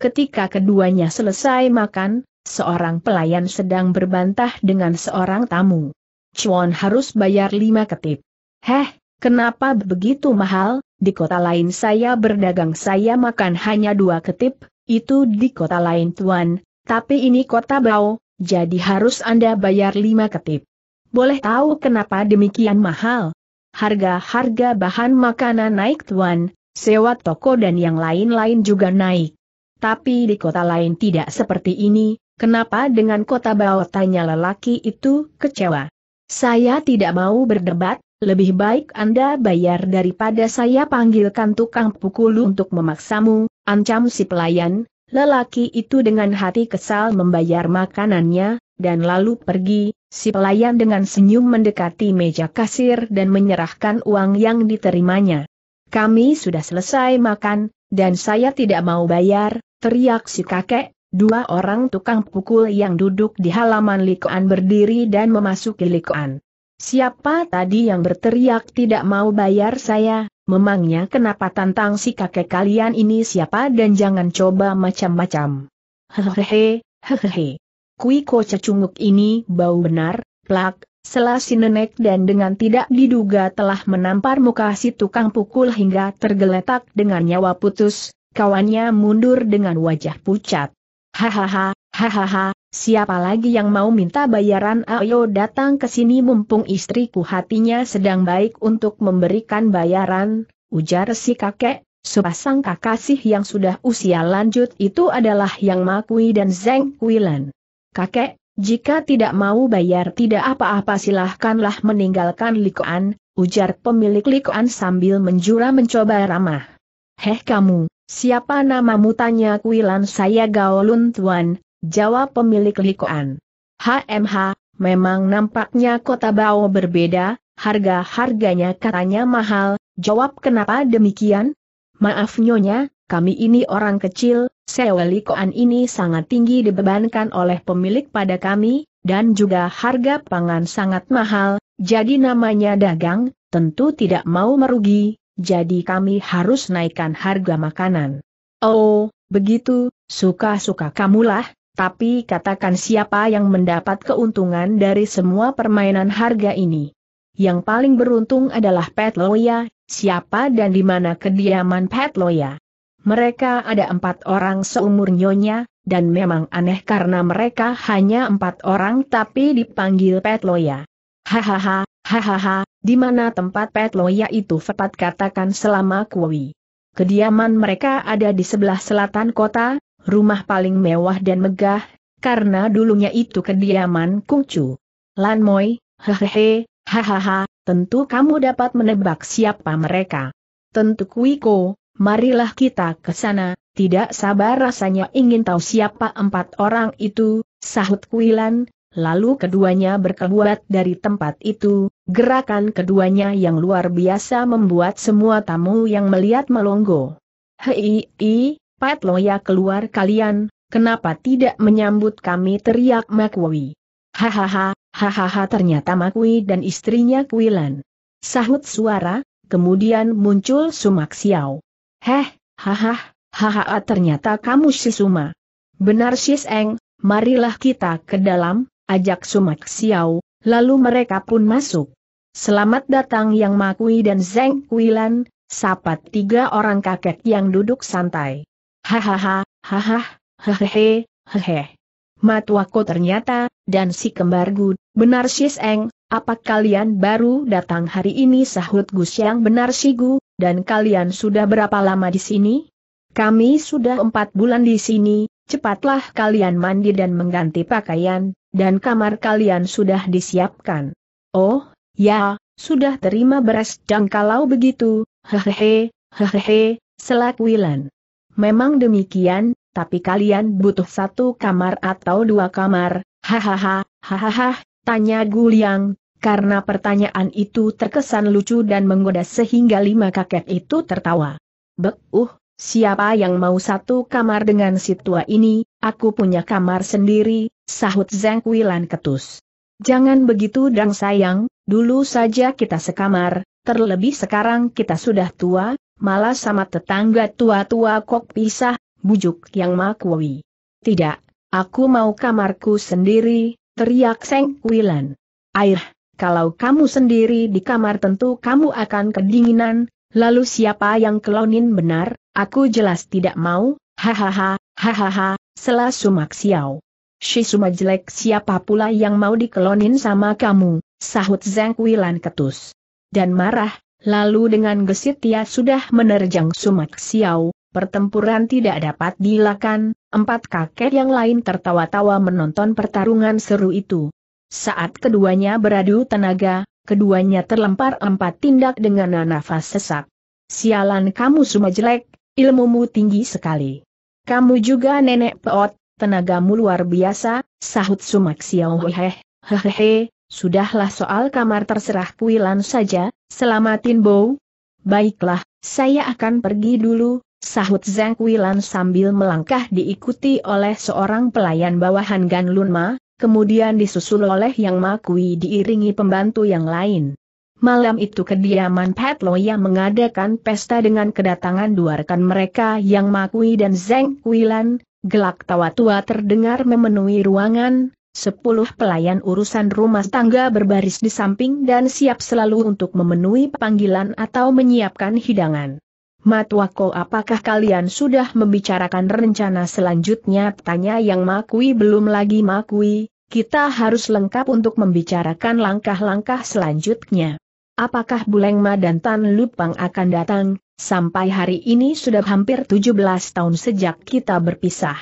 ketika keduanya selesai makan, seorang pelayan sedang berbantah dengan seorang tamu. Chuan harus bayar lima ketip. Heh, kenapa begitu mahal, di kota lain saya berdagang saya makan hanya dua ketip, itu di kota lain tuan, tapi ini kota bau, jadi harus Anda bayar lima ketip. Boleh tahu kenapa demikian mahal? Harga-harga bahan makanan naik tuan, sewa toko dan yang lain-lain juga naik. Tapi di kota lain tidak seperti ini, kenapa dengan kota bawah tanya lelaki itu kecewa? Saya tidak mau berdebat, lebih baik Anda bayar daripada saya panggilkan tukang pukul untuk memaksamu, ancam si pelayan, Lelaki itu dengan hati kesal membayar makanannya, dan lalu pergi, si pelayan dengan senyum mendekati meja kasir dan menyerahkan uang yang diterimanya. Kami sudah selesai makan, dan saya tidak mau bayar, teriak si kakek, dua orang tukang pukul yang duduk di halaman likoan berdiri dan memasuki likoan. Siapa tadi yang berteriak tidak mau bayar saya, memangnya kenapa tantang si kakek kalian ini siapa dan jangan coba macam-macam. Hehehe, hehehe. Kui koca cunguk ini bau benar, plak, selasi nenek dan dengan tidak diduga telah menampar muka si tukang pukul hingga tergeletak dengan nyawa putus, kawannya mundur dengan wajah pucat. Hahaha, hahaha, Siapa lagi yang mau minta bayaran ayo datang ke sini mumpung istriku hatinya sedang baik untuk memberikan bayaran, ujar si kakek, sepasang kakasih yang sudah usia lanjut itu adalah Yang Makui dan Zeng Kuilan. Kakek, jika tidak mau bayar tidak apa-apa silahkanlah meninggalkan likuan, ujar pemilik likuan sambil menjura mencoba ramah. Heh kamu, siapa namamu tanya Kuilan saya Gaolun Tuan, Jawab pemilik likoan. HMH, memang nampaknya kota Bao berbeda, harga-harganya katanya mahal, jawab kenapa demikian? Maaf nyonya, kami ini orang kecil, sewa likoan ini sangat tinggi dibebankan oleh pemilik pada kami, dan juga harga pangan sangat mahal, jadi namanya dagang, tentu tidak mau merugi, jadi kami harus naikkan harga makanan. Oh, begitu, suka-suka kamulah, tapi katakan siapa yang mendapat keuntungan dari semua permainan harga ini. Yang paling beruntung adalah Pat Loya, siapa dan di mana kediaman Pat Loya. Mereka ada empat orang seumur nyonya, dan memang aneh karena mereka hanya empat orang tapi dipanggil Loya. Hahaha, hahaha, di mana tempat Pat Loya itu Fepat katakan selama kuwi. Kediaman mereka ada di sebelah selatan kota, rumah paling mewah dan megah, karena dulunya itu kediaman Kungcu. Lan Moi, hehehe, hahaha, tentu kamu dapat menebak siapa mereka. Tentu Kuiko, marilah kita ke sana, tidak sabar rasanya ingin tahu siapa empat orang itu, sahut Kuilan, lalu keduanya berkeluar dari tempat itu, gerakan keduanya yang luar biasa membuat semua tamu yang melihat melongo. Hei, Pat Loya keluar kalian, kenapa tidak menyambut kami teriak Makwi. Hahaha, hahaha ternyata Makwi dan istrinya Kuilan. Sahut suara, kemudian muncul Sumak Xiao. Heh, hahah, hahaha ternyata kamu si Suma. Benar si Eng, marilah kita ke dalam, ajak Sumak Xiao, lalu mereka pun masuk. Selamat datang Yang Makwi dan Zeng Kuilan, sapat tiga orang kakek yang duduk santai. Hahaha, hahaha, hehehe, hehe. Matuako ternyata, dan si kembar kembargu, benar seng, apa kalian baru datang hari ini sahut Gus yang benar gu. dan kalian sudah berapa lama di sini? Kami sudah empat bulan di sini, cepatlah kalian mandi dan mengganti pakaian, dan kamar kalian sudah disiapkan. Oh, ya, sudah terima beras dan kalau begitu, hehehe, hehehe, selak Wilan. Memang demikian, tapi kalian butuh satu kamar atau dua kamar, hahaha, hahaha, tanya Guliang, karena pertanyaan itu terkesan lucu dan menggoda sehingga lima kakek itu tertawa. Bek, uh, siapa yang mau satu kamar dengan si tua ini, aku punya kamar sendiri, sahut Zeng Wilan ketus. Jangan begitu dang sayang, dulu saja kita sekamar, Terlebih sekarang kita sudah tua, malah sama tetangga tua-tua kok pisah, bujuk yang makwawi. Tidak, aku mau kamarku sendiri, teriak Seng Wilan. Air, kalau kamu sendiri di kamar tentu kamu akan kedinginan, lalu siapa yang kelonin benar, aku jelas tidak mau, hahaha, hahaha, selah sumak siau. Shisuma jelek siapa pula yang mau dikelonin sama kamu, sahut Zhang Wilan ketus dan marah, lalu dengan gesit ia sudah menerjang Sumak Xiao, pertempuran tidak dapat dilakukan, empat kakek yang lain tertawa-tawa menonton pertarungan seru itu. Saat keduanya beradu tenaga, keduanya terlempar empat tindak dengan nafas sesak. Sialan kamu semua jelek, ilmumu tinggi sekali. Kamu juga nenek peot, tenagamu luar biasa, sahut Sumak Xiao hehehe, Sudahlah soal kamar terserah Puilan saja, Selamatin Bo. Baiklah, saya akan pergi dulu, sahut Zhang Kuilan sambil melangkah diikuti oleh seorang pelayan bawahan Gan Lunma, kemudian disusul oleh Yang Makui diiringi pembantu yang lain. Malam itu kediaman Pat yang mengadakan pesta dengan kedatangan dua rekan mereka Yang Makui dan Zeng Kuilan, gelak tawa tua terdengar memenuhi ruangan, Sepuluh pelayan urusan rumah tangga berbaris di samping dan siap selalu untuk memenuhi panggilan atau menyiapkan hidangan. Matwako apakah kalian sudah membicarakan rencana selanjutnya? Tanya yang makui belum lagi makui, kita harus lengkap untuk membicarakan langkah-langkah selanjutnya. Apakah Bulengma dan Tan Lupang akan datang? Sampai hari ini sudah hampir 17 tahun sejak kita berpisah.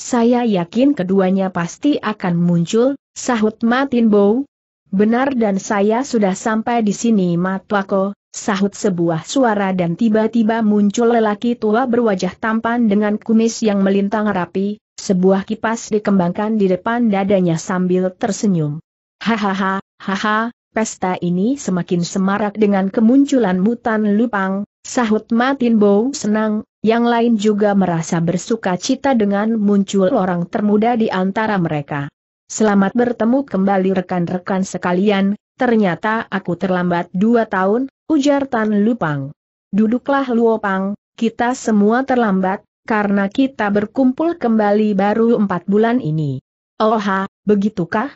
Saya yakin keduanya pasti akan muncul, sahut Matin Bow. Benar dan saya sudah sampai di sini Matwako, sahut sebuah suara dan tiba-tiba muncul lelaki tua berwajah tampan dengan kumis yang melintang rapi, sebuah kipas dikembangkan di depan dadanya sambil tersenyum. Hahaha, haha, pesta ini semakin semarak dengan kemunculan mutan lupang, Sahut Matin Bow senang, yang lain juga merasa bersuka cita dengan muncul orang termuda di antara mereka. Selamat bertemu kembali rekan-rekan sekalian, ternyata aku terlambat dua tahun, ujar Tan Lupang. Duduklah Luopang, kita semua terlambat, karena kita berkumpul kembali baru empat bulan ini. Oha, begitukah?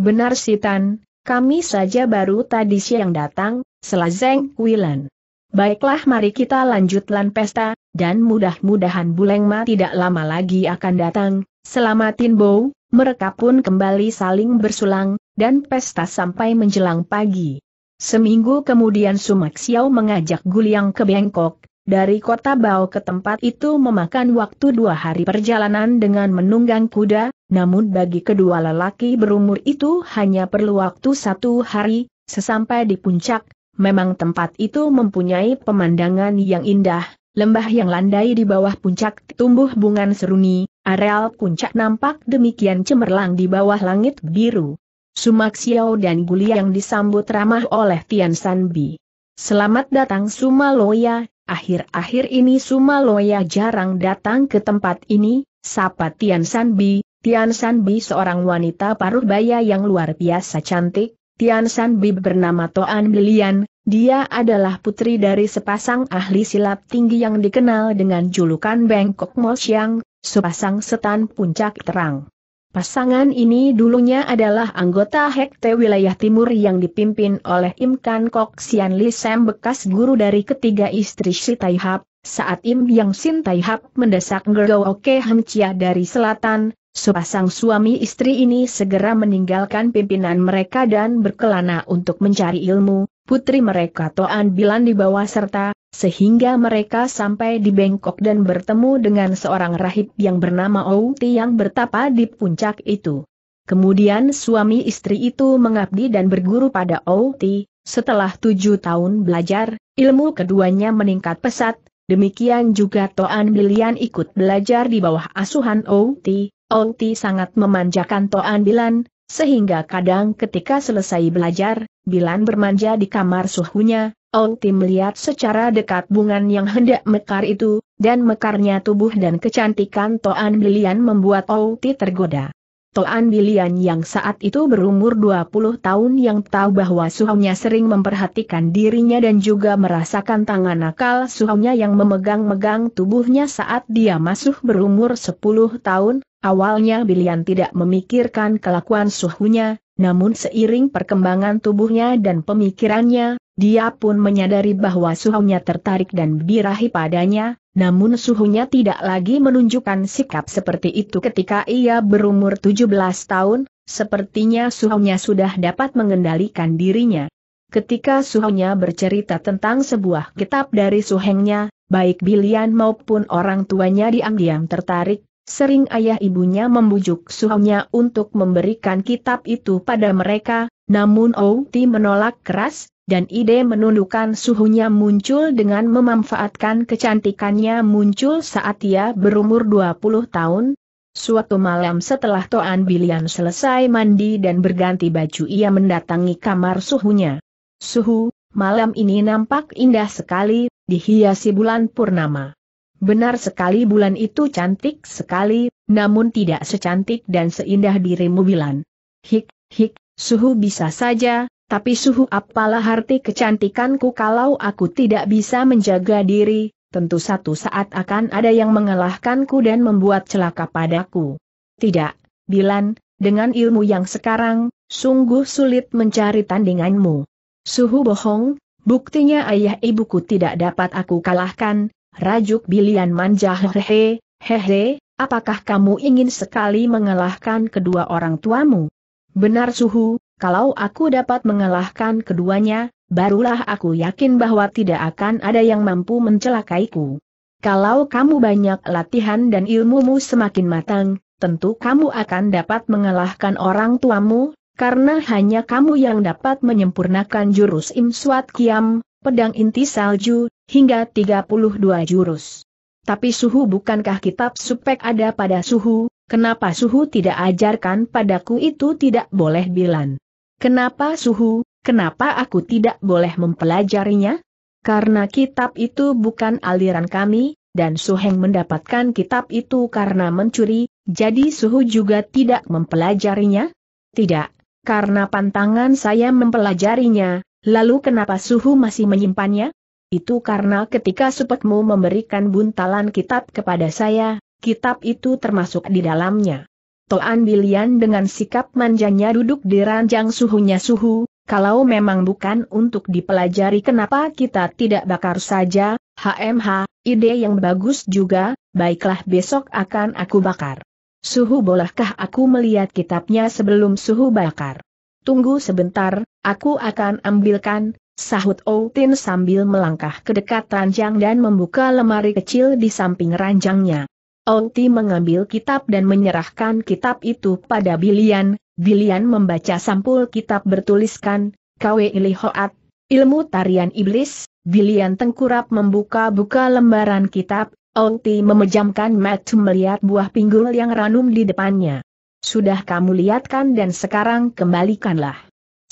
Benar Sitan, kami saja baru tadi siang datang, Selazeng Wilan. Baiklah mari kita lanjutkan pesta, dan mudah-mudahan Bulengma tidak lama lagi akan datang, Selamatin Bow, mereka pun kembali saling bersulang, dan pesta sampai menjelang pagi. Seminggu kemudian Sumak Xiao mengajak Guliang ke Bangkok, dari kota Bao ke tempat itu memakan waktu dua hari perjalanan dengan menunggang kuda, namun bagi kedua lelaki berumur itu hanya perlu waktu satu hari, sesampai di puncak, Memang tempat itu mempunyai pemandangan yang indah, lembah yang landai di bawah puncak tumbuh bunga seruni, areal puncak nampak demikian cemerlang di bawah langit biru. Sumak Xiao dan yang disambut ramah oleh Tian Sanbi. Selamat datang Sumaloya, akhir-akhir ini Sumaloya jarang datang ke tempat ini, sapa Tian Sanbi, Tian Sanbi seorang wanita paruh baya yang luar biasa cantik, Tian San Bib bernama Toan Bilian, dia adalah putri dari sepasang ahli silat tinggi yang dikenal dengan julukan Bangkok Mo Xiang, sepasang setan puncak terang. Pasangan ini dulunya adalah anggota Hekte wilayah timur yang dipimpin oleh Im Kan Kok Sian Li Sam bekas guru dari ketiga istri Si Tai Hap, saat Im Yang Sin Tai Hap mendesak Gergao Oke Hang Chia dari selatan, sepasang suami istri ini segera meninggalkan pimpinan mereka dan berkelana untuk mencari ilmu, putri mereka Toan Bilan dibawa serta, sehingga mereka sampai di Bangkok dan bertemu dengan seorang rahib yang bernama Outi yang bertapa di puncak itu. Kemudian suami istri itu mengabdi dan berguru pada Outi, setelah tujuh tahun belajar, ilmu keduanya meningkat pesat, demikian juga Toan Bilian ikut belajar di bawah asuhan Outi, Onti sangat memanjakan Toan Bilan, sehingga kadang ketika selesai belajar, Bilan bermanja di kamar suhunya, Onti melihat secara dekat bungan yang hendak mekar itu, dan mekarnya tubuh dan kecantikan Toan Bilan membuat Onti tergoda. Toan Bilian yang saat itu berumur 20 tahun yang tahu bahwa suhunya sering memperhatikan dirinya dan juga merasakan tangan nakal suhunya yang memegang-megang tubuhnya saat dia masuk berumur 10 tahun, awalnya Bilian tidak memikirkan kelakuan suhunya, namun seiring perkembangan tubuhnya dan pemikirannya, dia pun menyadari bahwa suhunya tertarik dan birahi padanya, namun suhunya tidak lagi menunjukkan sikap seperti itu ketika ia berumur 17 tahun, sepertinya suhunya sudah dapat mengendalikan dirinya. Ketika suhunya bercerita tentang sebuah kitab dari suhengnya, baik Bilian maupun orang tuanya diam-diam tertarik, sering ayah ibunya membujuk suhunya untuk memberikan kitab itu pada mereka, namun Outi menolak keras, dan ide menundukkan suhunya muncul dengan memanfaatkan kecantikannya muncul saat ia berumur 20 tahun. Suatu malam setelah Toan Bilian selesai mandi dan berganti baju ia mendatangi kamar suhunya. Suhu, malam ini nampak indah sekali, dihiasi bulan purnama. Benar sekali bulan itu cantik sekali, namun tidak secantik dan seindah dirimu Bilan. Hik, hik, Suhu bisa saja, tapi suhu apalah arti kecantikanku kalau aku tidak bisa menjaga diri, tentu satu saat akan ada yang mengalahkanku dan membuat celaka padaku. Tidak, Bilan, dengan ilmu yang sekarang, sungguh sulit mencari tandinganmu. Suhu bohong, buktinya ayah ibuku tidak dapat aku kalahkan, rajuk Bilian manja hehehe, hehehe, apakah kamu ingin sekali mengalahkan kedua orang tuamu? Benar suhu, kalau aku dapat mengalahkan keduanya, barulah aku yakin bahwa tidak akan ada yang mampu mencelakaiku. Kalau kamu banyak latihan dan ilmumu semakin matang, tentu kamu akan dapat mengalahkan orang tuamu, karena hanya kamu yang dapat menyempurnakan jurus Im Swat Kiam, pedang inti salju, hingga 32 jurus. Tapi suhu bukankah kitab supek ada pada suhu, Kenapa suhu tidak ajarkan padaku itu tidak boleh bilan? Kenapa suhu, kenapa aku tidak boleh mempelajarinya? Karena kitab itu bukan aliran kami, dan Suheng mendapatkan kitab itu karena mencuri, jadi suhu juga tidak mempelajarinya? Tidak, karena pantangan saya mempelajarinya, lalu kenapa suhu masih menyimpannya? Itu karena ketika supetmu memberikan buntalan kitab kepada saya, kitab itu termasuk di dalamnya. Toan Bilian dengan sikap manjanya duduk di ranjang suhunya suhu, kalau memang bukan untuk dipelajari kenapa kita tidak bakar saja, HMH, ide yang bagus juga, baiklah besok akan aku bakar. Suhu bolehkah aku melihat kitabnya sebelum suhu bakar? Tunggu sebentar, aku akan ambilkan, sahut Outin sambil melangkah ke dekat ranjang dan membuka lemari kecil di samping ranjangnya. Ong Ti mengambil kitab dan menyerahkan kitab itu pada Bilian. Bilian membaca sampul kitab bertuliskan, Kwe Ilihoat, ilmu tarian iblis. Bilian tengkurap membuka-buka lembaran kitab, Ong Ti memejamkan mata melihat buah pinggul yang ranum di depannya. Sudah kamu lihatkan dan sekarang kembalikanlah.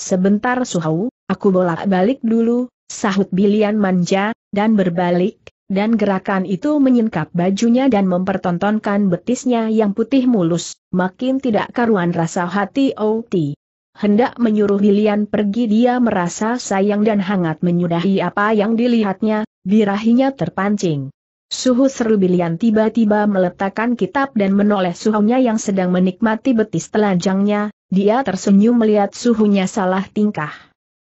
Sebentar Suhau, aku bolak-balik dulu, sahut Bilian manja, dan berbalik, dan gerakan itu menyingkap bajunya dan mempertontonkan betisnya yang putih mulus, makin tidak karuan rasa hati OT. Hendak menyuruh Lilian pergi dia merasa sayang dan hangat menyudahi apa yang dilihatnya, birahinya terpancing. Suhu seru Lilian tiba-tiba meletakkan kitab dan menoleh suhunya yang sedang menikmati betis telanjangnya, dia tersenyum melihat suhunya salah tingkah.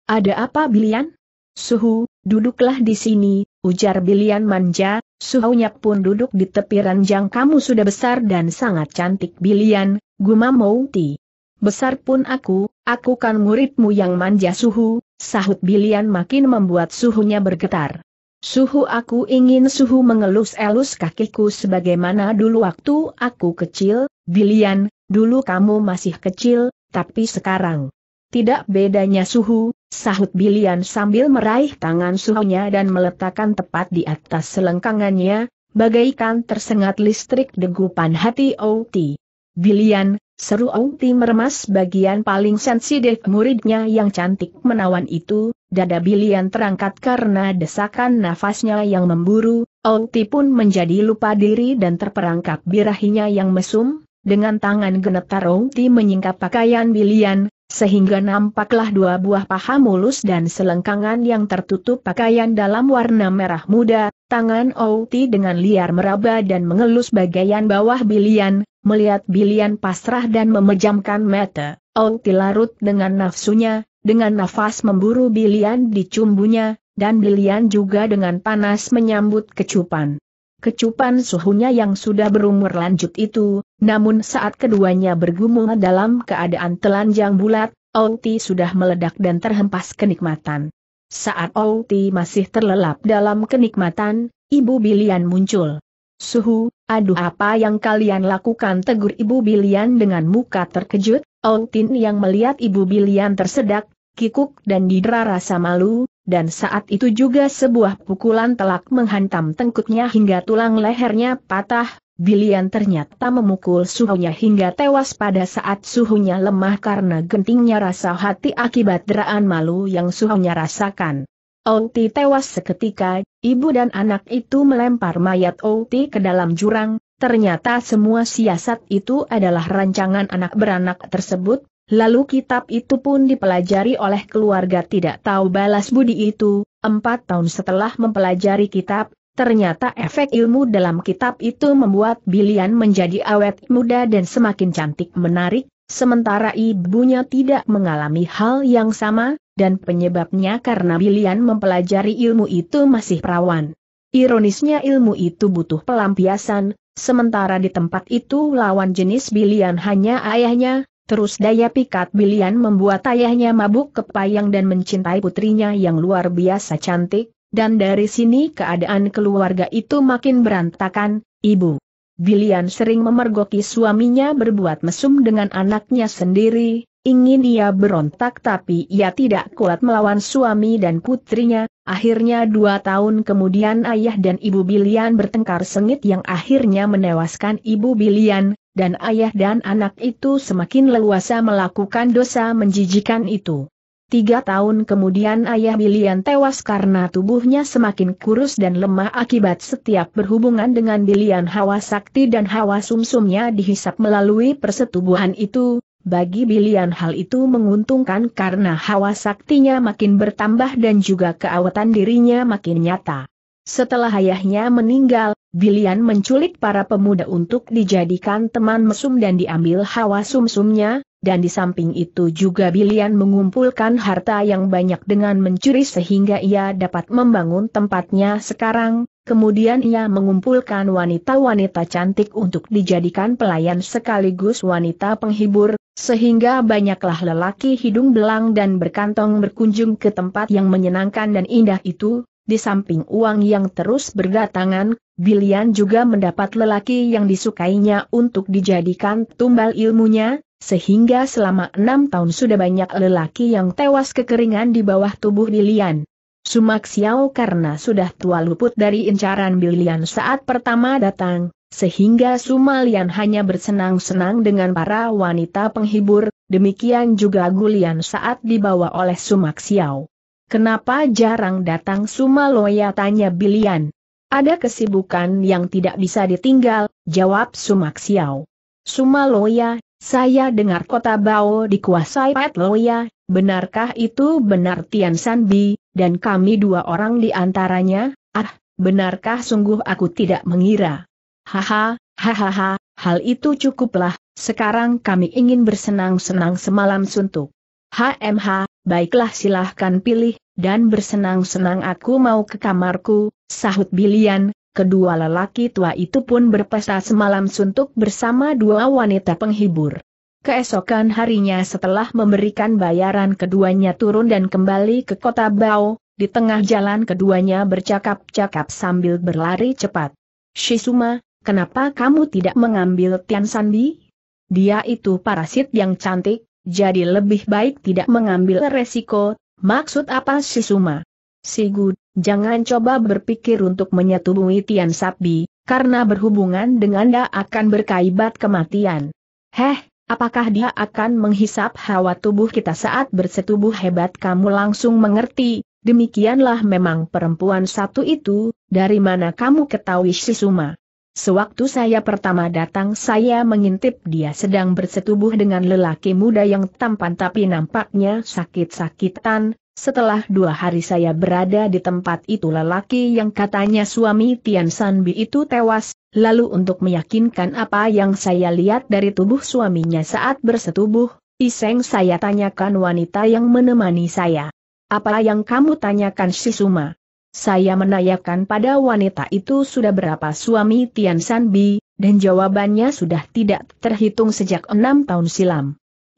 Ada apa Bilian? Suhu, duduklah di sini, ujar Bilian manja, suhunya pun duduk di tepi ranjang kamu sudah besar dan sangat cantik Bilian, gumam Mouti. Besar pun aku, aku kan muridmu yang manja suhu, sahut Bilian makin membuat suhunya bergetar. Suhu aku ingin suhu mengelus-elus kakiku sebagaimana dulu waktu aku kecil, Bilian, dulu kamu masih kecil, tapi sekarang. Tidak bedanya suhu, sahut Bilian sambil meraih tangan suhunya dan meletakkan tepat di atas selengkangannya, bagaikan tersengat listrik degupan hati Oti. Bilian, seru Oti meremas bagian paling sensitif muridnya yang cantik menawan itu, dada Bilian terangkat karena desakan nafasnya yang memburu, Oti pun menjadi lupa diri dan terperangkap birahinya yang mesum, dengan tangan gemetar Ti menyingkap pakaian bilian, sehingga nampaklah dua buah paha mulus dan selengkangan yang tertutup pakaian dalam warna merah muda, tangan Outi dengan liar meraba dan mengelus bagian bawah bilian, melihat bilian pasrah dan memejamkan mata, Outi larut dengan nafsunya, dengan nafas memburu bilian di cumbunya, dan bilian juga dengan panas menyambut kecupan kecupan suhunya yang sudah berumur lanjut itu, namun saat keduanya bergumul dalam keadaan telanjang bulat, Outi sudah meledak dan terhempas kenikmatan. Saat Outi masih terlelap dalam kenikmatan, Ibu Bilian muncul. Suhu, aduh apa yang kalian lakukan tegur Ibu Bilian dengan muka terkejut, Outin yang melihat Ibu Bilian tersedak, kikuk dan didera rasa malu, dan saat itu juga sebuah pukulan telak menghantam tengkuknya hingga tulang lehernya patah, Bilian ternyata memukul suhunya hingga tewas pada saat suhunya lemah karena gentingnya rasa hati akibat deraan malu yang suhunya rasakan. Outi tewas seketika, ibu dan anak itu melempar mayat Outi ke dalam jurang, ternyata semua siasat itu adalah rancangan anak beranak tersebut, Lalu kitab itu pun dipelajari oleh keluarga tidak tahu balas budi itu, empat tahun setelah mempelajari kitab, ternyata efek ilmu dalam kitab itu membuat Bilian menjadi awet muda dan semakin cantik menarik, sementara ibunya tidak mengalami hal yang sama, dan penyebabnya karena Bilian mempelajari ilmu itu masih perawan. Ironisnya ilmu itu butuh pelampiasan, sementara di tempat itu lawan jenis Bilian hanya ayahnya, Terus daya pikat Bilian membuat ayahnya mabuk kepayang dan mencintai putrinya yang luar biasa cantik, dan dari sini keadaan keluarga itu makin berantakan, ibu. Bilian sering memergoki suaminya berbuat mesum dengan anaknya sendiri, ingin ia berontak tapi ia tidak kuat melawan suami dan putrinya, akhirnya dua tahun kemudian ayah dan ibu Bilian bertengkar sengit yang akhirnya menewaskan ibu Bilian, dan ayah dan anak itu semakin leluasa melakukan dosa menjijikan itu. Tiga tahun kemudian ayah Bilian tewas karena tubuhnya semakin kurus dan lemah akibat setiap berhubungan dengan Bilian hawa sakti dan hawa sumsumnya dihisap melalui persetubuhan itu. Bagi Bilian hal itu menguntungkan karena hawa saktinya makin bertambah dan juga keawetan dirinya makin nyata. Setelah ayahnya meninggal, Bilian menculik para pemuda untuk dijadikan teman mesum dan diambil hawa sumsumnya, dan di samping itu juga Bilian mengumpulkan harta yang banyak dengan mencuri sehingga ia dapat membangun tempatnya sekarang, kemudian ia mengumpulkan wanita-wanita cantik untuk dijadikan pelayan sekaligus wanita penghibur, sehingga banyaklah lelaki hidung belang dan berkantong berkunjung ke tempat yang menyenangkan dan indah itu, di samping uang yang terus berdatangan, Bilian juga mendapat lelaki yang disukainya untuk dijadikan tumbal ilmunya, sehingga selama enam tahun sudah banyak lelaki yang tewas kekeringan di bawah tubuh Bilian. Sumak Xiao karena sudah tua luput dari incaran Bilian saat pertama datang, sehingga Sumalian hanya bersenang-senang dengan para wanita penghibur, demikian juga Gulian saat dibawa oleh Sumak Xiao. Kenapa jarang datang Sumaloya tanya Bilian. Ada kesibukan yang tidak bisa ditinggal, jawab Sumaksiau. Sumaloya, saya dengar kota Bao dikuasai Patloya, benarkah itu benar Tian Sanbi, dan kami dua orang di antaranya? Ah, benarkah sungguh aku tidak mengira? Haha, hahaha, hal itu cukuplah, sekarang kami ingin bersenang-senang semalam suntuk. HMH, baiklah silahkan pilih, dan bersenang-senang aku mau ke kamarku, sahut Bilian, kedua lelaki tua itu pun berpesta semalam suntuk bersama dua wanita penghibur. Keesokan harinya setelah memberikan bayaran keduanya turun dan kembali ke kota Bao, di tengah jalan keduanya bercakap-cakap sambil berlari cepat. Shisuma, kenapa kamu tidak mengambil Tian Sandi? Dia itu parasit yang cantik, jadi lebih baik tidak mengambil resiko, maksud apa si Suma? Sigud, jangan coba berpikir untuk menyetubuhi Tian Sapi, karena berhubungan dengan dia akan berkaibat kematian. Heh, apakah dia akan menghisap hawa tubuh kita saat bersetubuh hebat kamu langsung mengerti, demikianlah memang perempuan satu itu, dari mana kamu ketahui si Suma? Sewaktu saya pertama datang saya mengintip dia sedang bersetubuh dengan lelaki muda yang tampan tapi nampaknya sakit-sakitan, setelah dua hari saya berada di tempat itu lelaki yang katanya suami Tian Sanbi itu tewas, lalu untuk meyakinkan apa yang saya lihat dari tubuh suaminya saat bersetubuh, iseng saya tanyakan wanita yang menemani saya. Apa yang kamu tanyakan Shizuma? Saya menanyakan pada wanita itu sudah berapa suami Tian San Bi, dan jawabannya sudah tidak terhitung sejak enam tahun silam.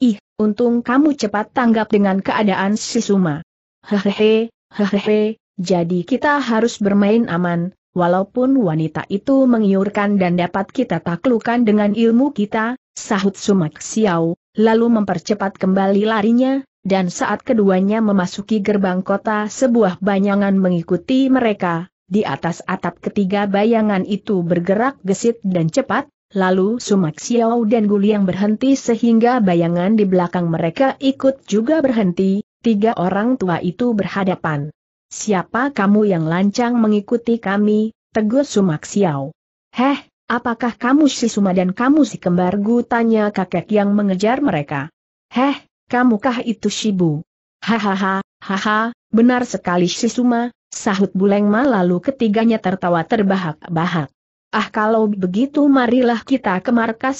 Ih, untung kamu cepat tanggap dengan keadaan si Suma. Hehehe, hehehe, jadi kita harus bermain aman, walaupun wanita itu mengiurkan dan dapat kita taklukan dengan ilmu kita, sahut Sumak Xiao, lalu mempercepat kembali larinya, dan saat keduanya memasuki gerbang kota sebuah bayangan mengikuti mereka, di atas atap ketiga bayangan itu bergerak gesit dan cepat, lalu Sumak Xiao dan Guliang berhenti sehingga bayangan di belakang mereka ikut juga berhenti, tiga orang tua itu berhadapan. Siapa kamu yang lancang mengikuti kami, tegur Sumak Xiao. Heh, apakah kamu si Suma dan kamu si kembargu tanya kakek yang mengejar mereka. Heh, Kamukah itu Shibu? Hahaha, haha, benar sekali Suma, sahut Bulengma lalu ketiganya tertawa terbahak-bahak. Ah kalau begitu marilah kita ke markas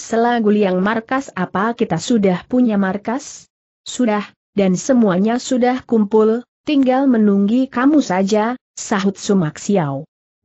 yang markas apa kita sudah punya markas? Sudah, dan semuanya sudah kumpul, tinggal menunggi kamu saja, sahut Sumak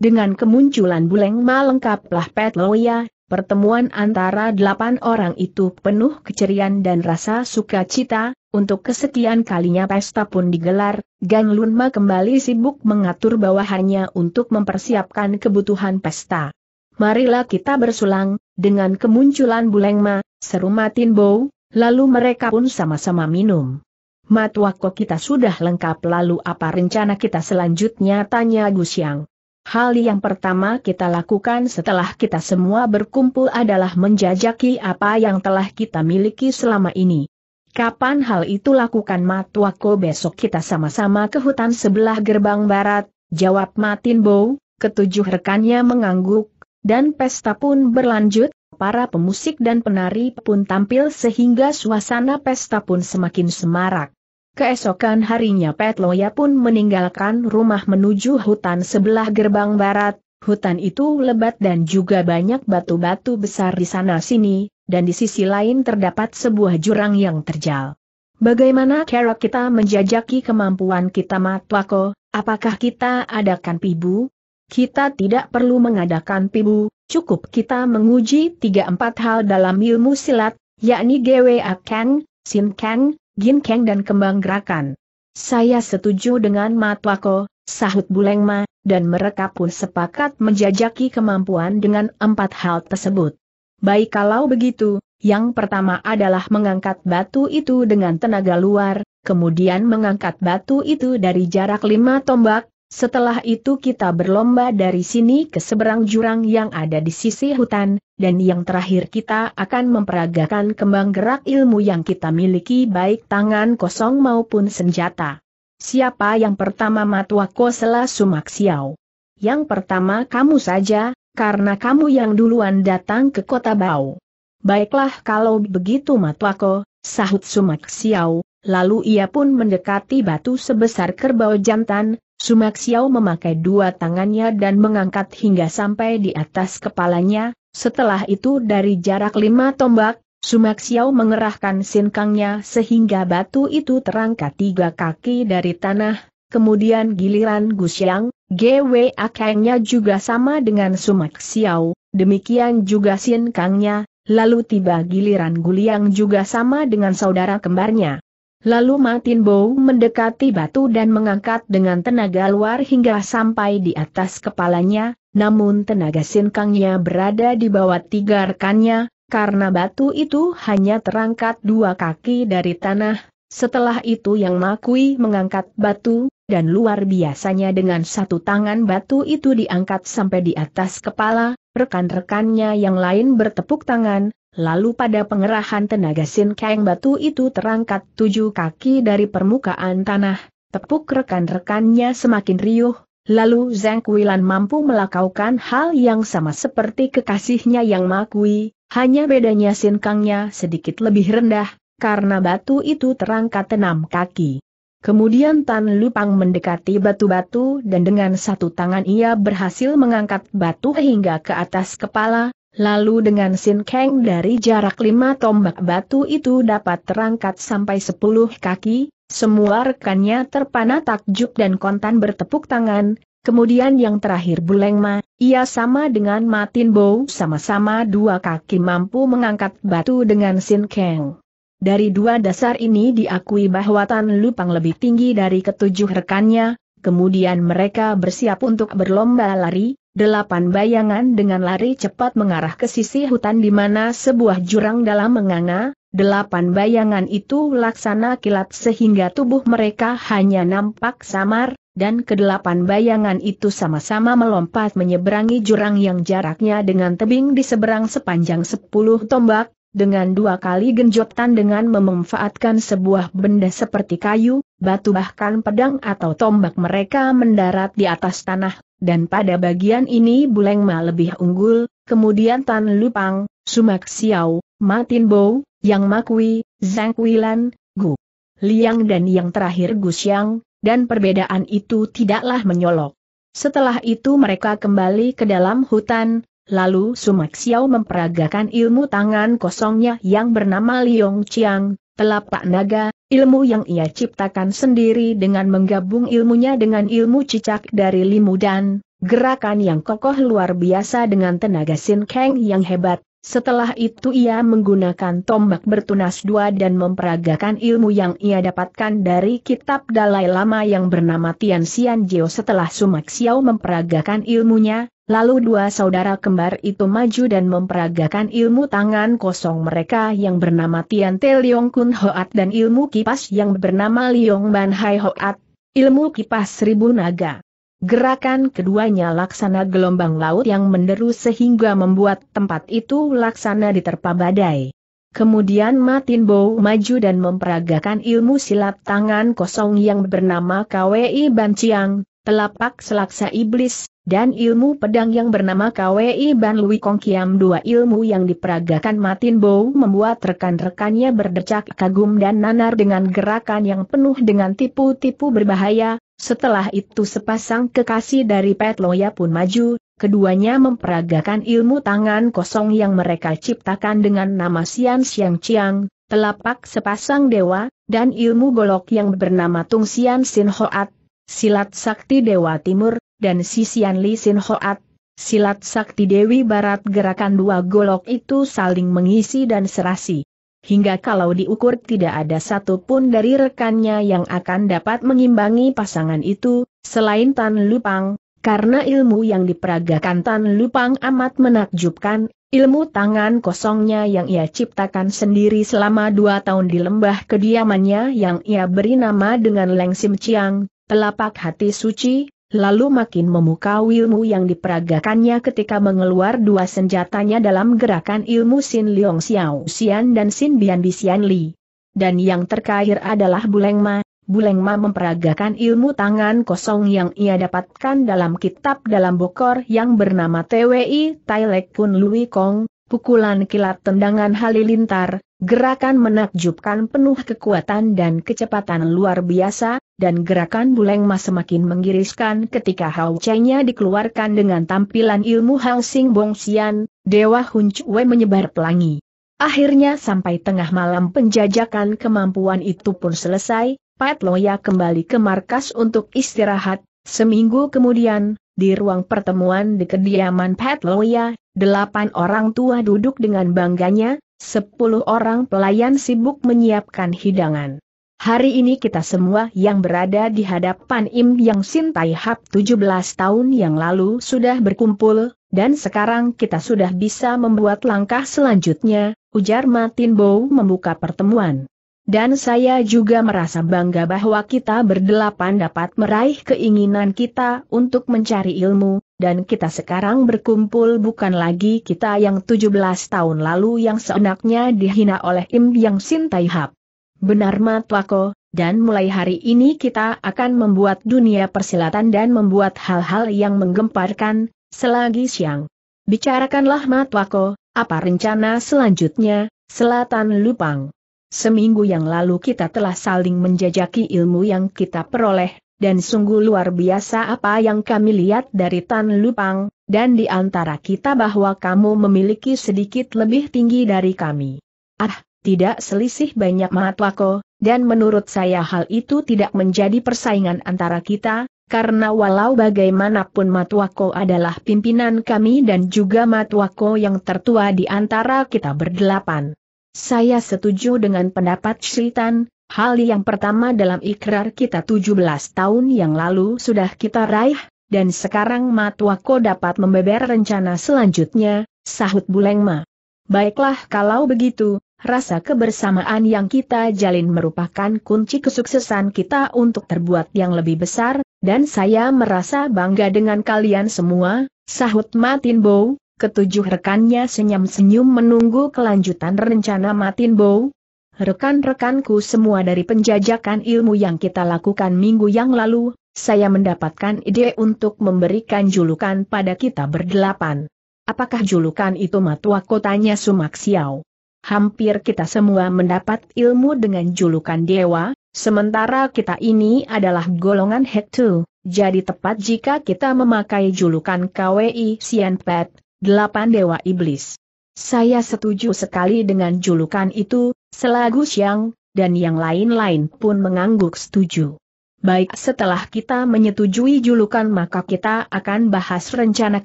Dengan kemunculan Bulengma Ma lengkaplah Loya, Pertemuan antara delapan orang itu penuh keceriaan dan rasa sukacita, untuk kesekian kalinya pesta pun digelar, Gang Lunma kembali sibuk mengatur bawahannya untuk mempersiapkan kebutuhan pesta. Marilah kita bersulang, dengan kemunculan Bulengma, seru Matin Bow, lalu mereka pun sama-sama minum. Matwako kita sudah lengkap lalu apa rencana kita selanjutnya tanya Gusyang. Hal yang pertama kita lakukan setelah kita semua berkumpul adalah menjajaki apa yang telah kita miliki selama ini. Kapan hal itu lakukan Matwako? besok kita sama-sama ke hutan sebelah gerbang barat, jawab Matin Bow, ketujuh rekannya mengangguk, dan pesta pun berlanjut, para pemusik dan penari pun tampil sehingga suasana pesta pun semakin semarak. Keesokan harinya Petloya pun meninggalkan rumah menuju hutan sebelah gerbang barat, hutan itu lebat dan juga banyak batu-batu besar di sana-sini, dan di sisi lain terdapat sebuah jurang yang terjal. Bagaimana cara kita menjajaki kemampuan kita Matwako, apakah kita adakan pibu? Kita tidak perlu mengadakan pibu, cukup kita menguji tiga empat hal dalam ilmu silat, yakni GWA Kang, Sin Kang, ginkeng dan kembang gerakan. Saya setuju dengan Matwako, sahut Bulengma, dan mereka pun sepakat menjajaki kemampuan dengan empat hal tersebut. Baik kalau begitu, yang pertama adalah mengangkat batu itu dengan tenaga luar, kemudian mengangkat batu itu dari jarak lima tombak, setelah itu kita berlomba dari sini ke seberang jurang yang ada di sisi hutan, dan yang terakhir kita akan memperagakan kembang gerak ilmu yang kita miliki baik tangan kosong maupun senjata. Siapa yang pertama matwako selah sumak siau? Yang pertama kamu saja, karena kamu yang duluan datang ke kota Bau. Baiklah kalau begitu matwako, sahut Sumak Xiao, lalu ia pun mendekati batu sebesar kerbau jantan, Sumak Xiao memakai dua tangannya dan mengangkat hingga sampai di atas kepalanya, setelah itu dari jarak lima tombak, Sumak Xiao mengerahkan sinkangnya sehingga batu itu terangkat tiga kaki dari tanah, kemudian giliran Gusyang, GW akhirnya juga sama dengan Sumak Xiao, demikian juga sinkangnya, lalu tiba giliran Guliang juga sama dengan saudara kembarnya. Lalu Martin Bow mendekati batu dan mengangkat dengan tenaga luar hingga sampai di atas kepalanya, namun tenaga sinkangnya berada di bawah tiga rekannya, karena batu itu hanya terangkat dua kaki dari tanah, setelah itu yang makui mengangkat batu, dan luar biasanya dengan satu tangan batu itu diangkat sampai di atas kepala, rekan-rekannya yang lain bertepuk tangan, Lalu pada pengerahan tenaga Sin Kang batu itu terangkat tujuh kaki dari permukaan tanah, tepuk rekan-rekannya semakin riuh, lalu Zhang Kuilan mampu melakukan hal yang sama seperti kekasihnya yang makui, hanya bedanya Sin Kangnya sedikit lebih rendah, karena batu itu terangkat enam kaki. Kemudian Tan Lupang mendekati batu-batu dan dengan satu tangan ia berhasil mengangkat batu hingga ke atas kepala, Lalu dengan Sin Kang dari jarak lima tombak batu itu dapat terangkat sampai sepuluh kaki, semua rekannya terpana takjub dan kontan bertepuk tangan, kemudian yang terakhir Bulengma, ia sama dengan Matin Bow sama-sama dua kaki mampu mengangkat batu dengan Sin Kang. Dari dua dasar ini diakui bahwa Tan Lupang lebih tinggi dari ketujuh rekannya, kemudian mereka bersiap untuk berlomba lari, Delapan bayangan dengan lari cepat mengarah ke sisi hutan di mana sebuah jurang dalam menganga, delapan bayangan itu laksana kilat sehingga tubuh mereka hanya nampak samar, dan kedelapan bayangan itu sama-sama melompat menyeberangi jurang yang jaraknya dengan tebing di seberang sepanjang sepuluh tombak, dengan dua kali genjotan dengan memanfaatkan sebuah benda seperti kayu, batu bahkan pedang atau tombak mereka mendarat di atas tanah dan pada bagian ini Buleng Ma lebih unggul, kemudian Tan Lupang, Sumak Xiao, Matin Bo, Yang Makui, Zhang Kuilan, Gu Liang dan yang terakhir Gu Xiang, dan perbedaan itu tidaklah menyolok. Setelah itu mereka kembali ke dalam hutan, lalu Sumak Xiao memperagakan ilmu tangan kosongnya yang bernama Liong Chiang, telapak naga, ilmu yang ia ciptakan sendiri dengan menggabung ilmunya dengan ilmu cicak dari Limudan. gerakan yang kokoh luar biasa dengan tenaga Sin Kang yang hebat. Setelah itu ia menggunakan tombak bertunas dua dan memperagakan ilmu yang ia dapatkan dari kitab Dalai Lama yang bernama Tian Xian Jio setelah Sumak Xiao memperagakan ilmunya, Lalu dua saudara kembar itu maju dan memperagakan ilmu tangan kosong mereka yang bernama Tian Te Leong Kun Hoat dan ilmu kipas yang bernama Leong Ban Hai Hoat, ilmu kipas seribu naga. Gerakan keduanya laksana gelombang laut yang menderu sehingga membuat tempat itu laksana diterpa badai. Kemudian Matin Bow maju dan memperagakan ilmu silat tangan kosong yang bernama KWI Ban Chiang, telapak selaksa iblis, dan ilmu pedang yang bernama KWI Ban Lui Kong Kiam dua ilmu yang diperagakan Matin Bow membuat rekan-rekannya berdecak kagum dan nanar dengan gerakan yang penuh dengan tipu-tipu berbahaya, setelah itu sepasang kekasih dari Petloya pun maju, keduanya memperagakan ilmu tangan kosong yang mereka ciptakan dengan nama Sian Siang Chiang, telapak sepasang dewa, dan ilmu golok yang bernama Tung Sian Sin Hoat, Silat Sakti Dewa Timur, dan Sisian Li Sin Hoat, silat Sakti Dewi Barat gerakan dua golok itu saling mengisi dan serasi. Hingga kalau diukur tidak ada satupun dari rekannya yang akan dapat mengimbangi pasangan itu, selain Tan Lupang, karena ilmu yang diperagakan Tan Lupang amat menakjubkan, ilmu tangan kosongnya yang ia ciptakan sendiri selama dua tahun di lembah kediamannya yang ia beri nama dengan Leng Sim Chiang, telapak hati suci, lalu makin memukau ilmu yang diperagakannya ketika mengeluar dua senjatanya dalam gerakan ilmu Sin liong Xiao Xian dan Sin Bian Xian Li. Dan yang terakhir adalah buleng ma. buleng ma memperagakan ilmu tangan kosong yang ia dapatkan dalam kitab dalam bokor yang bernama TWI tai lek Kun Lui Kong, pukulan kilat tendangan halilintar, gerakan menakjubkan penuh kekuatan dan kecepatan luar biasa, dan gerakan Buleng Mas semakin menggiriskan ketika Hao Chengnya dikeluarkan dengan tampilan ilmu Hao Sing Bong Xian, Dewa Hun Chue menyebar pelangi. Akhirnya sampai tengah malam penjajakan kemampuan itu pun selesai, Pat Loya kembali ke markas untuk istirahat, seminggu kemudian, di ruang pertemuan di kediaman Pat Loya, delapan orang tua duduk dengan bangganya, sepuluh orang pelayan sibuk menyiapkan hidangan. Hari ini kita semua yang berada di hadapan Im Yang Sin Tai Hap 17 tahun yang lalu sudah berkumpul, dan sekarang kita sudah bisa membuat langkah selanjutnya, ujar Martin Bow membuka pertemuan. Dan saya juga merasa bangga bahwa kita berdelapan dapat meraih keinginan kita untuk mencari ilmu, dan kita sekarang berkumpul bukan lagi kita yang 17 tahun lalu yang seenaknya dihina oleh Im Yang Sin Tai Hap. Benar Matwako, dan mulai hari ini kita akan membuat dunia persilatan dan membuat hal-hal yang menggemparkan, selagi siang. Bicarakanlah Matwako, apa rencana selanjutnya, Selatan Lupang. Seminggu yang lalu kita telah saling menjajaki ilmu yang kita peroleh, dan sungguh luar biasa apa yang kami lihat dari Tan Lupang, dan di antara kita bahwa kamu memiliki sedikit lebih tinggi dari kami. Ah, tidak selisih banyak Matwako, dan menurut saya hal itu tidak menjadi persaingan antara kita, karena walau bagaimanapun Matwako adalah pimpinan kami dan juga Matwako yang tertua di antara kita berdelapan. Saya setuju dengan pendapat Shritan, hal yang pertama dalam ikrar kita 17 tahun yang lalu sudah kita raih, dan sekarang Matwako dapat membeber rencana selanjutnya, sahut Bulengma. Baiklah kalau begitu, Rasa kebersamaan yang kita jalin merupakan kunci kesuksesan kita untuk terbuat yang lebih besar, dan saya merasa bangga dengan kalian semua, sahut Martin Bow, ketujuh rekannya senyum-senyum menunggu kelanjutan rencana Martin Bow. Rekan-rekanku semua dari penjajakan ilmu yang kita lakukan minggu yang lalu, saya mendapatkan ide untuk memberikan julukan pada kita berdelapan. Apakah julukan itu matua kotanya Sumak Xiao? hampir kita semua mendapat ilmu dengan julukan dewa, sementara kita ini adalah golongan Hektu, jadi tepat jika kita memakai julukan KWI Sianpet, delapan dewa iblis. Saya setuju sekali dengan julukan itu, selagu siang, dan yang lain-lain pun mengangguk setuju. Baik setelah kita menyetujui julukan maka kita akan bahas rencana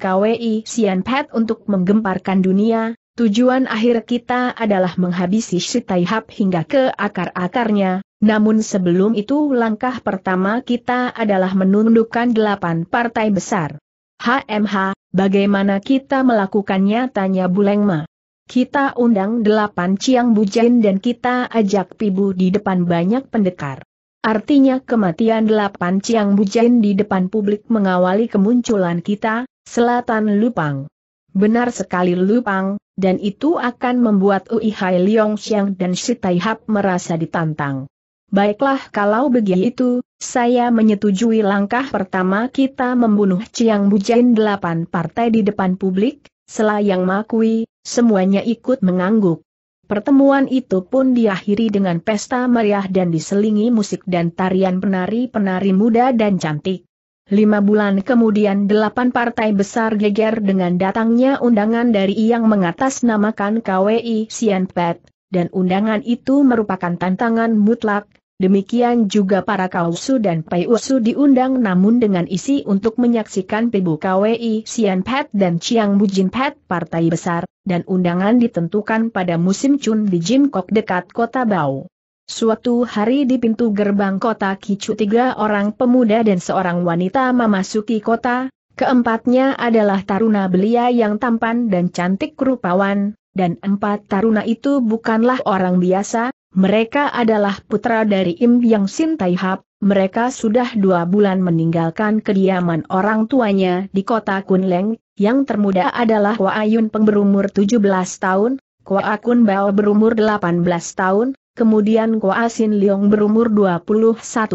KWI Sianpet untuk menggemparkan dunia, Tujuan akhir kita adalah menghabisi si hingga ke akar-akarnya, namun sebelum itu langkah pertama kita adalah menundukkan delapan partai besar. HMH, bagaimana kita melakukannya tanya Bulengma. Kita undang delapan ciang Bujain dan kita ajak pibu di depan banyak pendekar. Artinya kematian delapan ciang Bujain di depan publik mengawali kemunculan kita, Selatan Lupang. Benar sekali Lupang, dan itu akan membuat Ui Hai Leong Xiang dan Shi Tai Hap merasa ditantang. Baiklah kalau begitu, saya menyetujui langkah pertama kita membunuh Chiang Bujain delapan partai di depan publik, selayang makui, semuanya ikut mengangguk. Pertemuan itu pun diakhiri dengan pesta meriah dan diselingi musik dan tarian penari-penari muda dan cantik. Lima bulan kemudian delapan partai besar geger dengan datangnya undangan dari yang mengatasnamakan KWI Sienpet, dan undangan itu merupakan tantangan mutlak, demikian juga para kausu dan payusu diundang namun dengan isi untuk menyaksikan pibu KWI Sienpet dan Chiang Bujinpet partai besar, dan undangan ditentukan pada musim Chun di Jimkok dekat kota Bau. Suatu hari di pintu gerbang kota Kicu tiga orang pemuda dan seorang wanita memasuki kota, keempatnya adalah Taruna belia yang tampan dan cantik rupawan, dan empat Taruna itu bukanlah orang biasa, mereka adalah putra dari Im Yang Sin Taihap, mereka sudah dua bulan meninggalkan kediaman orang tuanya di kota Kunleng, yang termuda adalah Ayun Peng berumur 17 tahun, Kwa Akun Bao berumur 18 tahun, Kemudian Kwa Sin Leong berumur 21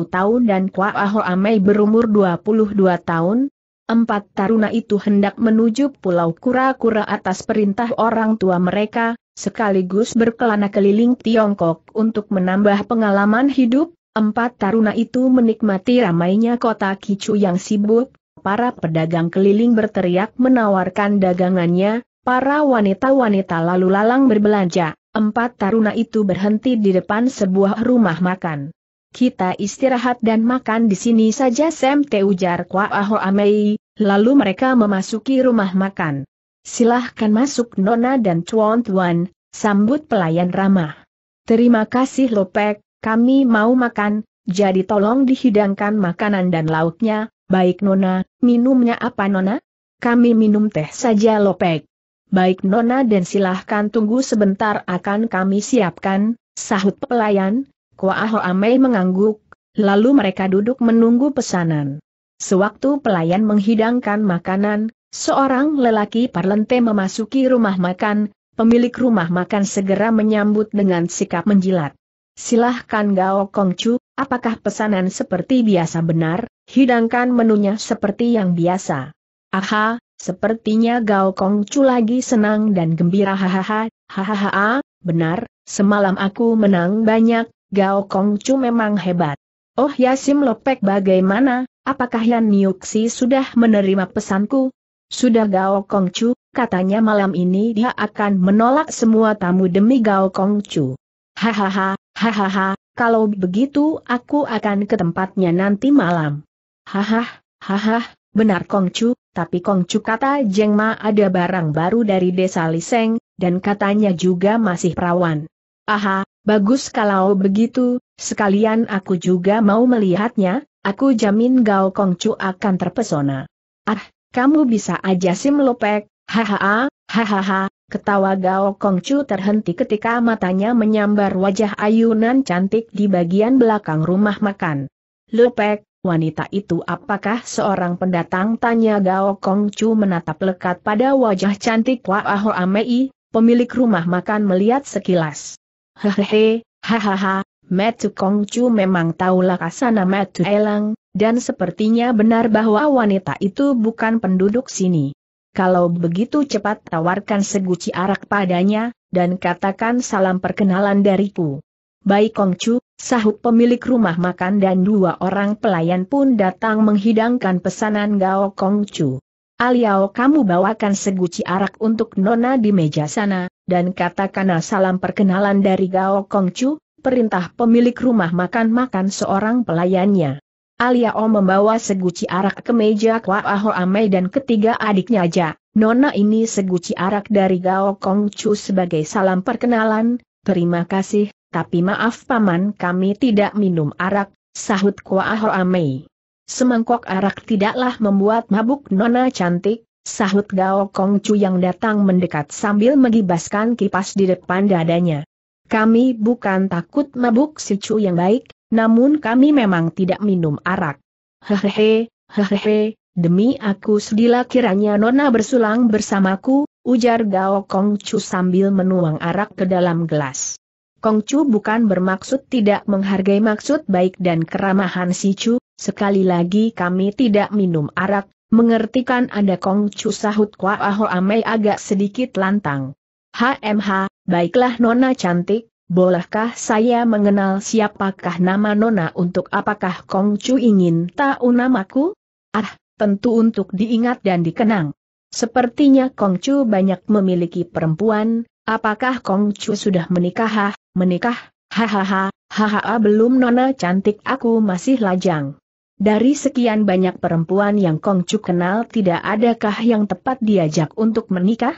tahun dan Kwa Aho Amei berumur 22 tahun. Empat taruna itu hendak menuju Pulau Kura-Kura atas perintah orang tua mereka, sekaligus berkelana keliling Tiongkok untuk menambah pengalaman hidup. Empat taruna itu menikmati ramainya kota Kicu yang sibuk, para pedagang keliling berteriak menawarkan dagangannya, para wanita-wanita lalu lalang berbelanja. Empat taruna itu berhenti di depan sebuah rumah makan. Kita istirahat dan makan di sini saja Sam Te ujar Kwa Aho Amei, lalu mereka memasuki rumah makan. Silahkan masuk Nona dan Chuan Tuan, sambut pelayan ramah. Terima kasih Lopek, kami mau makan, jadi tolong dihidangkan makanan dan lauknya, baik Nona, minumnya apa Nona? Kami minum teh saja Lopek baik Nona dan silahkan tunggu sebentar akan kami siapkan, sahut pelayan, Aho Amei mengangguk, lalu mereka duduk menunggu pesanan. Sewaktu pelayan menghidangkan makanan, seorang lelaki parlente memasuki rumah makan, pemilik rumah makan segera menyambut dengan sikap menjilat. Silahkan Gao Kongcu, apakah pesanan seperti biasa benar, hidangkan menunya seperti yang biasa. Aha, Sepertinya Gao Kong Chu lagi senang dan gembira hahaha, hahaha, benar, semalam aku menang banyak, Gao Kong Chu memang hebat. Oh ya Sim Lopek bagaimana, apakah Yan Niuksi sudah menerima pesanku? Sudah Gao Kong Chu, katanya malam ini dia akan menolak semua tamu demi Gao Kong Chu. Hahaha, hahaha, kalau begitu aku akan ke tempatnya nanti malam. hahaha hahaha benar Kong Chu, tapi Kongcu kata Jengma ada barang baru dari desa Liseng, dan katanya juga masih perawan. Aha, bagus kalau begitu, sekalian aku juga mau melihatnya, aku jamin Gao Kongcu akan terpesona. Ah, kamu bisa aja sim lopek, hahaha, hahaha, ketawa Gao Kongcu terhenti ketika matanya menyambar wajah ayunan cantik di bagian belakang rumah makan. Lopek, Wanita itu apakah seorang pendatang? Tanya Gao Kong Chu menatap lekat pada wajah cantik Wah Amei, pemilik rumah makan melihat sekilas. Hehehe, hahaha, Metu Kong Chu memang tahulah kasana Metu Elang, dan sepertinya benar bahwa wanita itu bukan penduduk sini. Kalau begitu cepat tawarkan seguci arak padanya, dan katakan salam perkenalan dariku. Baik Kongcu, sahut pemilik rumah makan dan dua orang pelayan pun datang menghidangkan pesanan Gao Kongcu. Aliao ah, kamu bawakan seguci arak untuk Nona di meja sana, dan katakan ah, salam perkenalan dari Gao Kongcu, perintah pemilik rumah makan-makan seorang pelayannya. Aliao ah, membawa seguci arak ke meja Kwa Aho Amei dan ketiga adiknya aja, Nona ini seguci arak dari Gao Kongcu sebagai salam perkenalan, terima kasih, tapi maaf paman kami tidak minum arak, sahut Kuah Hoamei. Semangkok arak tidaklah membuat mabuk nona cantik, sahut Gao Kong Chu yang datang mendekat sambil mengibaskan kipas di depan dadanya. Kami bukan takut mabuk si Chu yang baik, namun kami memang tidak minum arak. Hehehe, hehehe, demi aku sedila kiranya Nona bersulang bersamaku, ujar Gao Kong Chu sambil menuang arak ke dalam gelas. Kongcu bukan bermaksud tidak menghargai maksud baik dan keramahan si Chu, sekali lagi kami tidak minum arak, mengertikan ada Kongcu sahut Kwa Aho Amei agak sedikit lantang. HMH, baiklah Nona cantik, bolehkah saya mengenal siapakah nama Nona untuk apakah Kongcu ingin tahu namaku? Ah, tentu untuk diingat dan dikenang. Sepertinya Kongcu banyak memiliki perempuan, apakah Kongcu sudah menikah? menikah, hahaha, hahaha belum nona cantik aku masih lajang. Dari sekian banyak perempuan yang Kongcu kenal tidak adakah yang tepat diajak untuk menikah?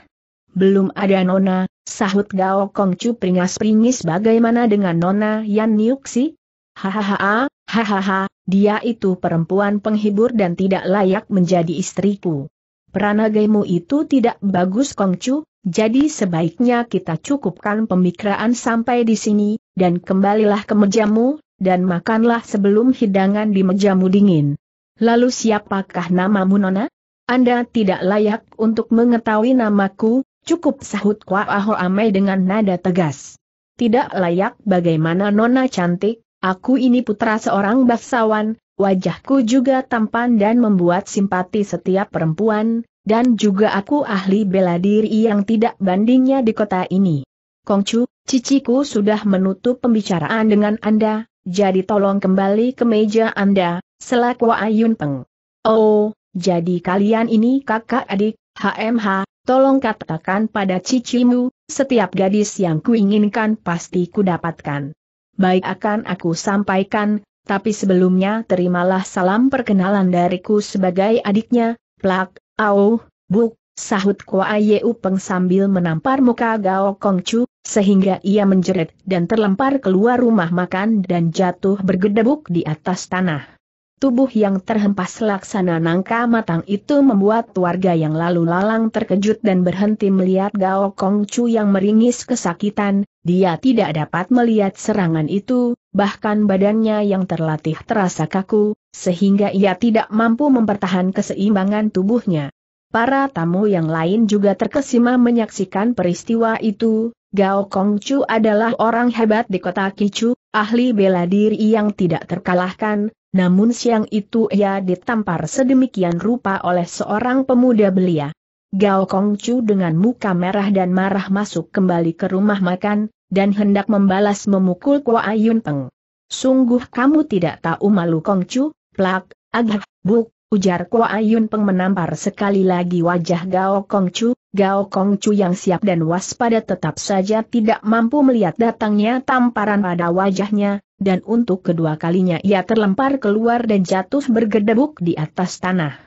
Belum ada Nona, sahut Gao Kongcu peringas-peringis bagaimana dengan Nona Yan Niuksi? Hahaha, hahaha, dia itu perempuan penghibur dan tidak layak menjadi istriku. Pranagaimu itu tidak bagus Kongcu, jadi sebaiknya kita cukupkan pemikiran sampai di sini, dan kembalilah ke mejamu, dan makanlah sebelum hidangan di mejamu dingin. Lalu siapakah namamu Nona? Anda tidak layak untuk mengetahui namaku, cukup sahut Kwa Aho Amei dengan nada tegas. Tidak layak bagaimana Nona cantik, Aku ini putra seorang bangsawan, wajahku juga tampan dan membuat simpati setiap perempuan, dan juga aku ahli bela diri yang tidak bandingnya di kota ini. Kongcu, ciciku sudah menutup pembicaraan dengan Anda, jadi tolong kembali ke meja Anda, selaku Ayun Peng. Oh, jadi kalian ini kakak adik, HMH, tolong katakan pada cicimu, setiap gadis yang kuinginkan pasti kudapatkan baik akan aku sampaikan, tapi sebelumnya terimalah salam perkenalan dariku sebagai adiknya, Plak, Au, Buk, sahut Kua Yeu Peng sambil menampar muka Gao Chu, sehingga ia menjerit dan terlempar keluar rumah makan dan jatuh bergedebuk di atas tanah. Tubuh yang terhempas laksana nangka matang itu membuat warga yang lalu lalang terkejut dan berhenti melihat Gao Kong Chu yang meringis kesakitan, dia tidak dapat melihat serangan itu, bahkan badannya yang terlatih terasa kaku, sehingga ia tidak mampu mempertahan keseimbangan tubuhnya. Para tamu yang lain juga terkesima menyaksikan peristiwa itu, Gao Chu adalah orang hebat di kota Kichu, ahli bela diri yang tidak terkalahkan, namun siang itu ia ditampar sedemikian rupa oleh seorang pemuda belia. Gao Kongcu dengan muka merah dan marah masuk kembali ke rumah makan, dan hendak membalas memukul Kua Ayun Peng. Sungguh kamu tidak tahu malu Kongcu, plak, agak, buk, ujar Kua Ayun Peng menampar sekali lagi wajah Gao Kongcu, Gao Kongcu yang siap dan waspada tetap saja tidak mampu melihat datangnya tamparan pada wajahnya, dan untuk kedua kalinya ia terlempar keluar dan jatuh bergedebuk di atas tanah.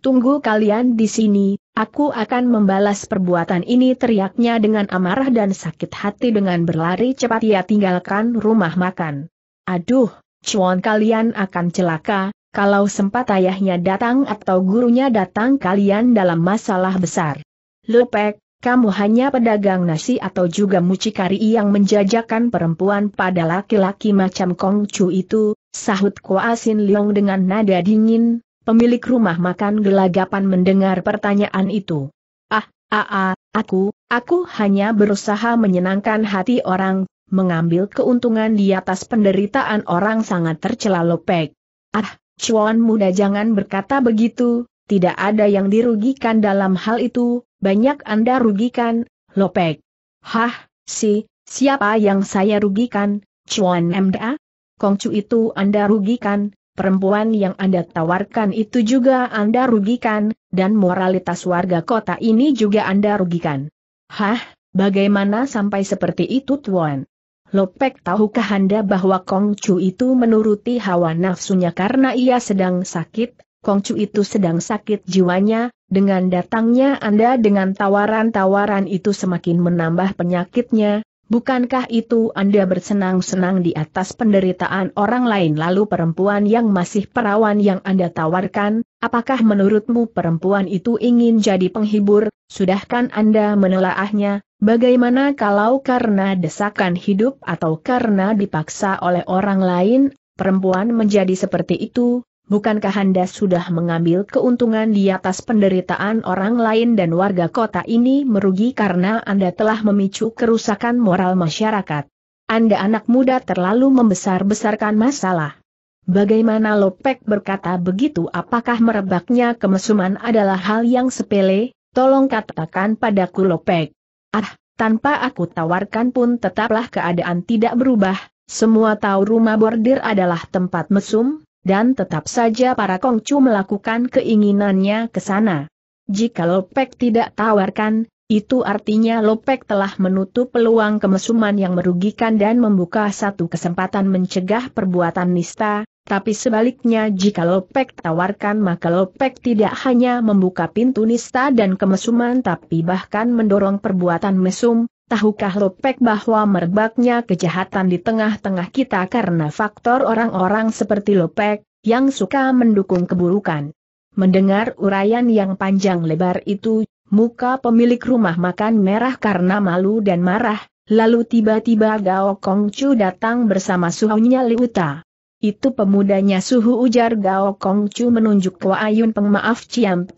Tunggu kalian di sini, aku akan membalas perbuatan ini teriaknya dengan amarah dan sakit hati dengan berlari cepat ia tinggalkan rumah makan. Aduh, cuan kalian akan celaka, kalau sempat ayahnya datang atau gurunya datang kalian dalam masalah besar. Lepek, kamu hanya pedagang nasi atau juga mucikari yang menjajakan perempuan pada laki-laki macam Kong Chu itu, sahut Sin Leong dengan nada dingin, pemilik rumah makan gelagapan mendengar pertanyaan itu. Ah, ah, ah, aku, aku hanya berusaha menyenangkan hati orang, mengambil keuntungan di atas penderitaan orang sangat tercela lopek. Ah, cuan muda jangan berkata begitu, tidak ada yang dirugikan dalam hal itu, banyak Anda rugikan, Lopek. Hah, si, siapa yang saya rugikan, Chuan Mda? Kongcu itu Anda rugikan, perempuan yang Anda tawarkan itu juga Anda rugikan, dan moralitas warga kota ini juga Anda rugikan. Hah, bagaimana sampai seperti itu Tuan? Lopek tahukah Anda bahwa Kongcu itu menuruti hawa nafsunya karena ia sedang sakit, Kongcu itu sedang sakit jiwanya, dengan datangnya Anda dengan tawaran-tawaran itu semakin menambah penyakitnya, bukankah itu Anda bersenang-senang di atas penderitaan orang lain lalu perempuan yang masih perawan yang Anda tawarkan, apakah menurutmu perempuan itu ingin jadi penghibur, sudahkan Anda menelaahnya, bagaimana kalau karena desakan hidup atau karena dipaksa oleh orang lain, perempuan menjadi seperti itu, bukankah Anda sudah mengambil keuntungan di atas penderitaan orang lain dan warga kota ini merugi karena Anda telah memicu kerusakan moral masyarakat? Anda anak muda terlalu membesar-besarkan masalah. Bagaimana Lopek berkata begitu apakah merebaknya kemesuman adalah hal yang sepele? Tolong katakan padaku Lopek. Ah, tanpa aku tawarkan pun tetaplah keadaan tidak berubah, semua tahu rumah bordir adalah tempat mesum, dan tetap saja para Kongcu melakukan keinginannya ke sana. Jika Lopek tidak tawarkan, itu artinya Lopek telah menutup peluang kemesuman yang merugikan dan membuka satu kesempatan mencegah perbuatan nista, tapi sebaliknya jika Lopek tawarkan maka Lopek tidak hanya membuka pintu nista dan kemesuman tapi bahkan mendorong perbuatan mesum, Tahukah Lopek bahwa merebaknya kejahatan di tengah-tengah kita karena faktor orang-orang seperti Lopek, yang suka mendukung keburukan? Mendengar uraian yang panjang lebar itu, muka pemilik rumah makan merah karena malu dan marah, lalu tiba-tiba Gao Kongcu datang bersama suhunya Liuta. Itu pemudanya suhu ujar Gao Kongcu menunjuk Kwa Ayun Peng maaf Ciam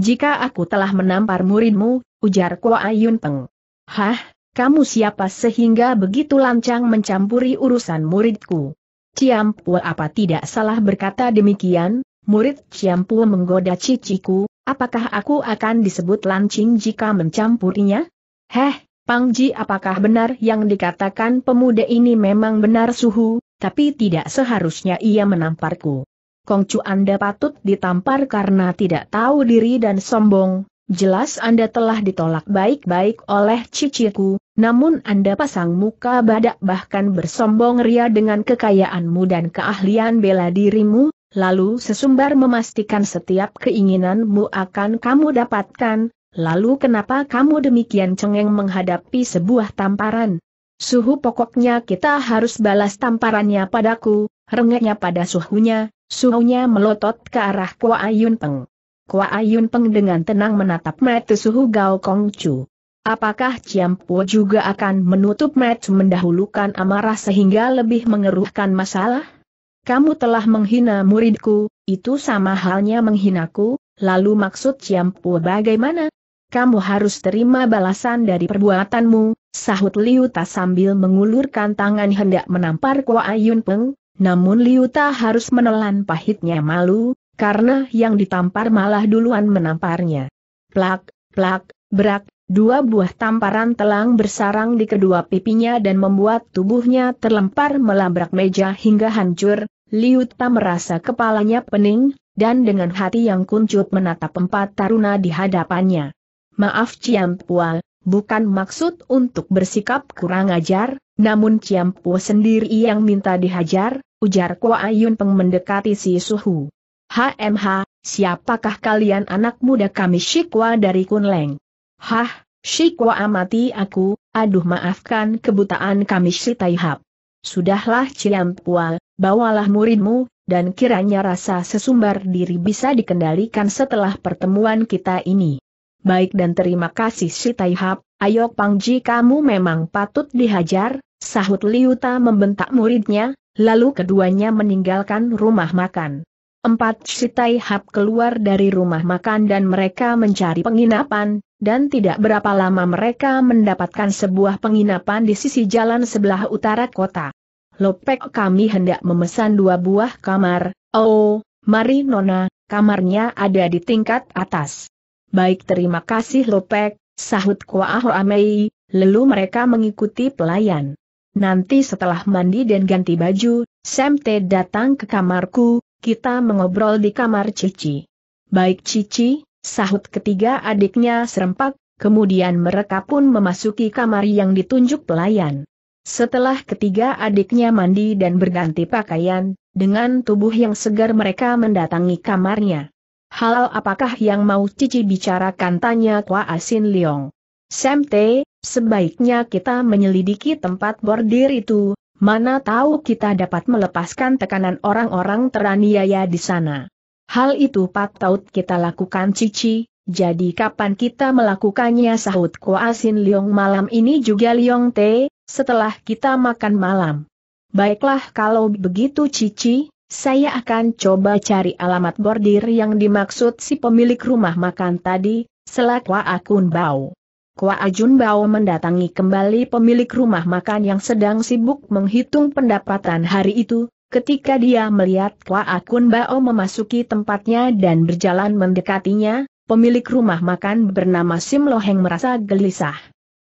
jika aku telah menampar muridmu, ujar Kwa Ayun Peng. Hah, kamu siapa sehingga begitu lancang mencampuri urusan muridku? Ciampu apa tidak salah berkata demikian, murid Ciampu menggoda ciciku, apakah aku akan disebut lancing jika mencampurinya? Heh, Pangji apakah benar yang dikatakan pemuda ini memang benar suhu, tapi tidak seharusnya ia menamparku. Kongcu Anda patut ditampar karena tidak tahu diri dan sombong, jelas Anda telah ditolak baik-baik oleh ciciku, namun Anda pasang muka badak bahkan bersombong ria dengan kekayaanmu dan keahlian bela dirimu, lalu sesumbar memastikan setiap keinginanmu akan kamu dapatkan, lalu kenapa kamu demikian cengeng menghadapi sebuah tamparan? Suhu pokoknya kita harus balas tamparannya padaku, rengeknya pada suhunya, suhunya melotot ke arah Kua Ayun Peng. Kua Ayun Peng dengan tenang menatap mata suhu Gao Kong Chu. Apakah Ciam Po juga akan menutup mata mendahulukan amarah sehingga lebih mengeruhkan masalah? Kamu telah menghina muridku, itu sama halnya menghinaku, lalu maksud Ciam Po bagaimana? Kamu harus terima balasan dari perbuatanmu, sahut Liu Ta sambil mengulurkan tangan hendak menampar Kua Ayun Peng, namun Liu Ta harus menelan pahitnya malu, karena yang ditampar malah duluan menamparnya. Plak, plak, berak, dua buah tamparan telang bersarang di kedua pipinya dan membuat tubuhnya terlempar melabrak meja hingga hancur, Liut tak merasa kepalanya pening, dan dengan hati yang kuncup menatap empat taruna di hadapannya. Maaf Ciampual, bukan maksud untuk bersikap kurang ajar, namun Ciampu sendiri yang minta dihajar, ujar Ayun Peng mendekati si Suhu. HMH, siapakah kalian anak muda kami Shikwa dari Kunleng? Hah, Shikwa amati aku, aduh maafkan kebutaan kami Sitaihab. Sudahlah Ciampua, bawalah muridmu, dan kiranya rasa sesumbar diri bisa dikendalikan setelah pertemuan kita ini. Baik dan terima kasih Sitaihab, ayo Pangji kamu memang patut dihajar, sahut Liuta membentak muridnya, lalu keduanya meninggalkan rumah makan. Empat sitai hap keluar dari rumah makan dan mereka mencari penginapan, dan tidak berapa lama mereka mendapatkan sebuah penginapan di sisi jalan sebelah utara kota. Lopek kami hendak memesan dua buah kamar, oh, mari nona, kamarnya ada di tingkat atas. Baik terima kasih Lopek, sahut Kuaho Amei, lalu mereka mengikuti pelayan. Nanti setelah mandi dan ganti baju, Semte datang ke kamarku, kita mengobrol di kamar Cici. Baik Cici, sahut ketiga adiknya serempak, kemudian mereka pun memasuki kamar yang ditunjuk pelayan. Setelah ketiga adiknya mandi dan berganti pakaian, dengan tubuh yang segar mereka mendatangi kamarnya. Hal apakah yang mau Cici bicarakan tanya Kwa Asin Leong. Semte, sebaiknya kita menyelidiki tempat bordir itu, Mana tahu kita dapat melepaskan tekanan orang-orang teraniaya di sana. Hal itu patut kita lakukan Cici, jadi kapan kita melakukannya sahut kuasin Liong malam ini juga Liong Te, setelah kita makan malam. Baiklah kalau begitu Cici, saya akan coba cari alamat bordir yang dimaksud si pemilik rumah makan tadi, selakwa akun bau. Kua Ajun Bao mendatangi kembali pemilik rumah makan yang sedang sibuk menghitung pendapatan hari itu, ketika dia melihat Kua Akun Bao memasuki tempatnya dan berjalan mendekatinya, pemilik rumah makan bernama Sim Loheng merasa gelisah.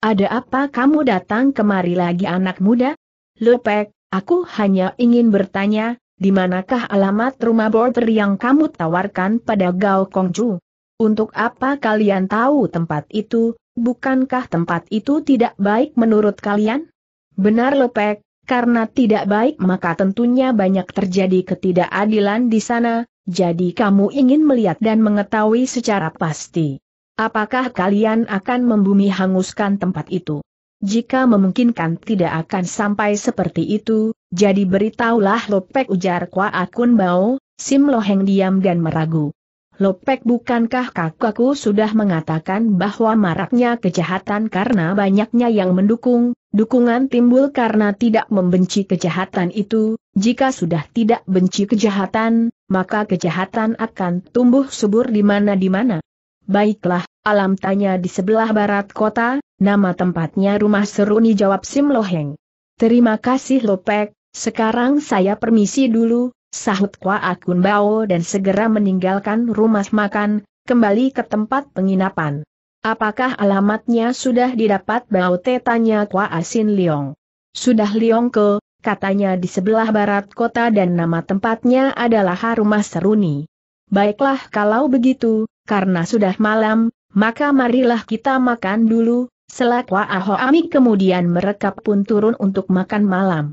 Ada apa kamu datang kemari lagi anak muda? Lepek, aku hanya ingin bertanya, di manakah alamat rumah border yang kamu tawarkan pada Gao Kongju? Untuk apa kalian tahu tempat itu, bukankah tempat itu tidak baik menurut kalian? Benar Lopek. karena tidak baik maka tentunya banyak terjadi ketidakadilan di sana, jadi kamu ingin melihat dan mengetahui secara pasti. Apakah kalian akan membumi hanguskan tempat itu? Jika memungkinkan tidak akan sampai seperti itu, jadi beritahulah Lopek ujar Kwa Akun Bao, Sim Loheng diam dan meragu. Lopek bukankah kakakku sudah mengatakan bahwa maraknya kejahatan karena banyaknya yang mendukung, dukungan timbul karena tidak membenci kejahatan itu, jika sudah tidak benci kejahatan, maka kejahatan akan tumbuh subur di mana-di mana. Baiklah, alam tanya di sebelah barat kota, nama tempatnya rumah seruni jawab Simloheng. Terima kasih Lopek, sekarang saya permisi dulu, sahut Kwa Akun Bao dan segera meninggalkan rumah makan, kembali ke tempat penginapan. Apakah alamatnya sudah didapat Bao Te tanya Kwa Asin Liong. Sudah Liong ke, katanya di sebelah barat kota dan nama tempatnya adalah Rumah Seruni. Baiklah kalau begitu, karena sudah malam, maka marilah kita makan dulu, selak Aho Ami kemudian merekap pun turun untuk makan malam.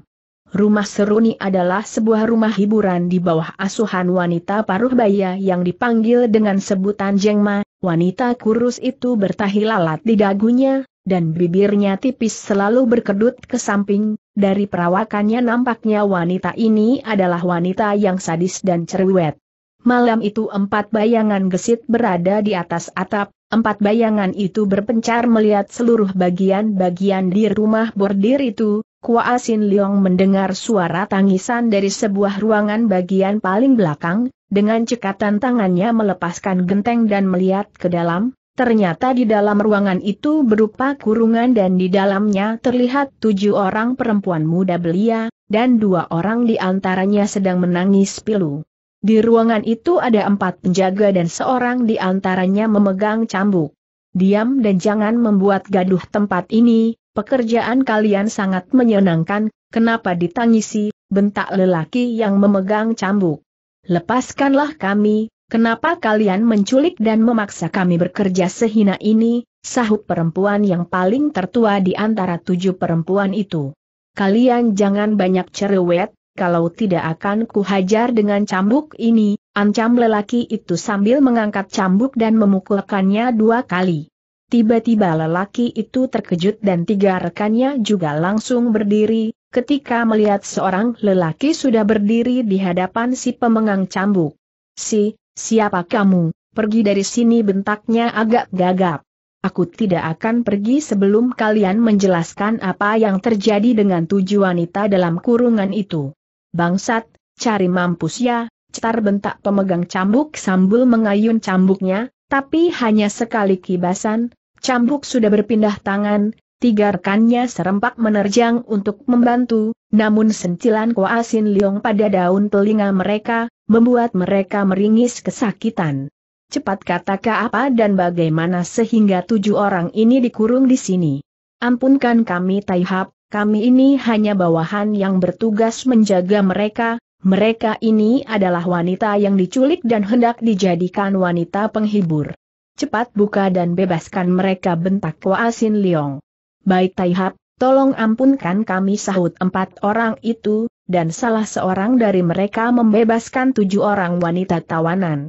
Rumah Seruni adalah sebuah rumah hiburan di bawah asuhan wanita paruh baya yang dipanggil dengan sebutan Jengma, wanita kurus itu bertahi lalat di dagunya, dan bibirnya tipis selalu berkedut ke samping, dari perawakannya nampaknya wanita ini adalah wanita yang sadis dan cerewet. Malam itu empat bayangan gesit berada di atas atap, empat bayangan itu berpencar melihat seluruh bagian-bagian di rumah bordir itu, Kua Asin Leong mendengar suara tangisan dari sebuah ruangan bagian paling belakang, dengan cekatan tangannya melepaskan genteng dan melihat ke dalam, ternyata di dalam ruangan itu berupa kurungan dan di dalamnya terlihat tujuh orang perempuan muda belia, dan dua orang di antaranya sedang menangis pilu. Di ruangan itu ada empat penjaga dan seorang di antaranya memegang cambuk. Diam dan jangan membuat gaduh tempat ini, pekerjaan kalian sangat menyenangkan, kenapa ditangisi, bentak lelaki yang memegang cambuk. Lepaskanlah kami, kenapa kalian menculik dan memaksa kami bekerja sehina ini, sahut perempuan yang paling tertua di antara tujuh perempuan itu. Kalian jangan banyak cerewet, kalau tidak akan kuhajar dengan cambuk ini, ancam lelaki itu sambil mengangkat cambuk dan memukulkannya dua kali. Tiba-tiba lelaki itu terkejut dan tiga rekannya juga langsung berdiri, ketika melihat seorang lelaki sudah berdiri di hadapan si pemengang cambuk. Si, siapa kamu, pergi dari sini bentaknya agak gagap. Aku tidak akan pergi sebelum kalian menjelaskan apa yang terjadi dengan tujuh wanita dalam kurungan itu. Bangsat, cari mampus ya, cetar bentak pemegang cambuk sambil mengayun cambuknya, tapi hanya sekali kibasan, Cambuk sudah berpindah tangan, tiga rekannya serempak menerjang untuk membantu, namun sentilan kuasin liong pada daun telinga mereka, membuat mereka meringis kesakitan. Cepat katakan apa dan bagaimana sehingga tujuh orang ini dikurung di sini. Ampunkan kami Taihap, kami ini hanya bawahan yang bertugas menjaga mereka, mereka ini adalah wanita yang diculik dan hendak dijadikan wanita penghibur. Cepat buka dan bebaskan mereka bentak kuasin Liong. Baik Taihap, tolong ampunkan kami sahut empat orang itu, dan salah seorang dari mereka membebaskan tujuh orang wanita tawanan.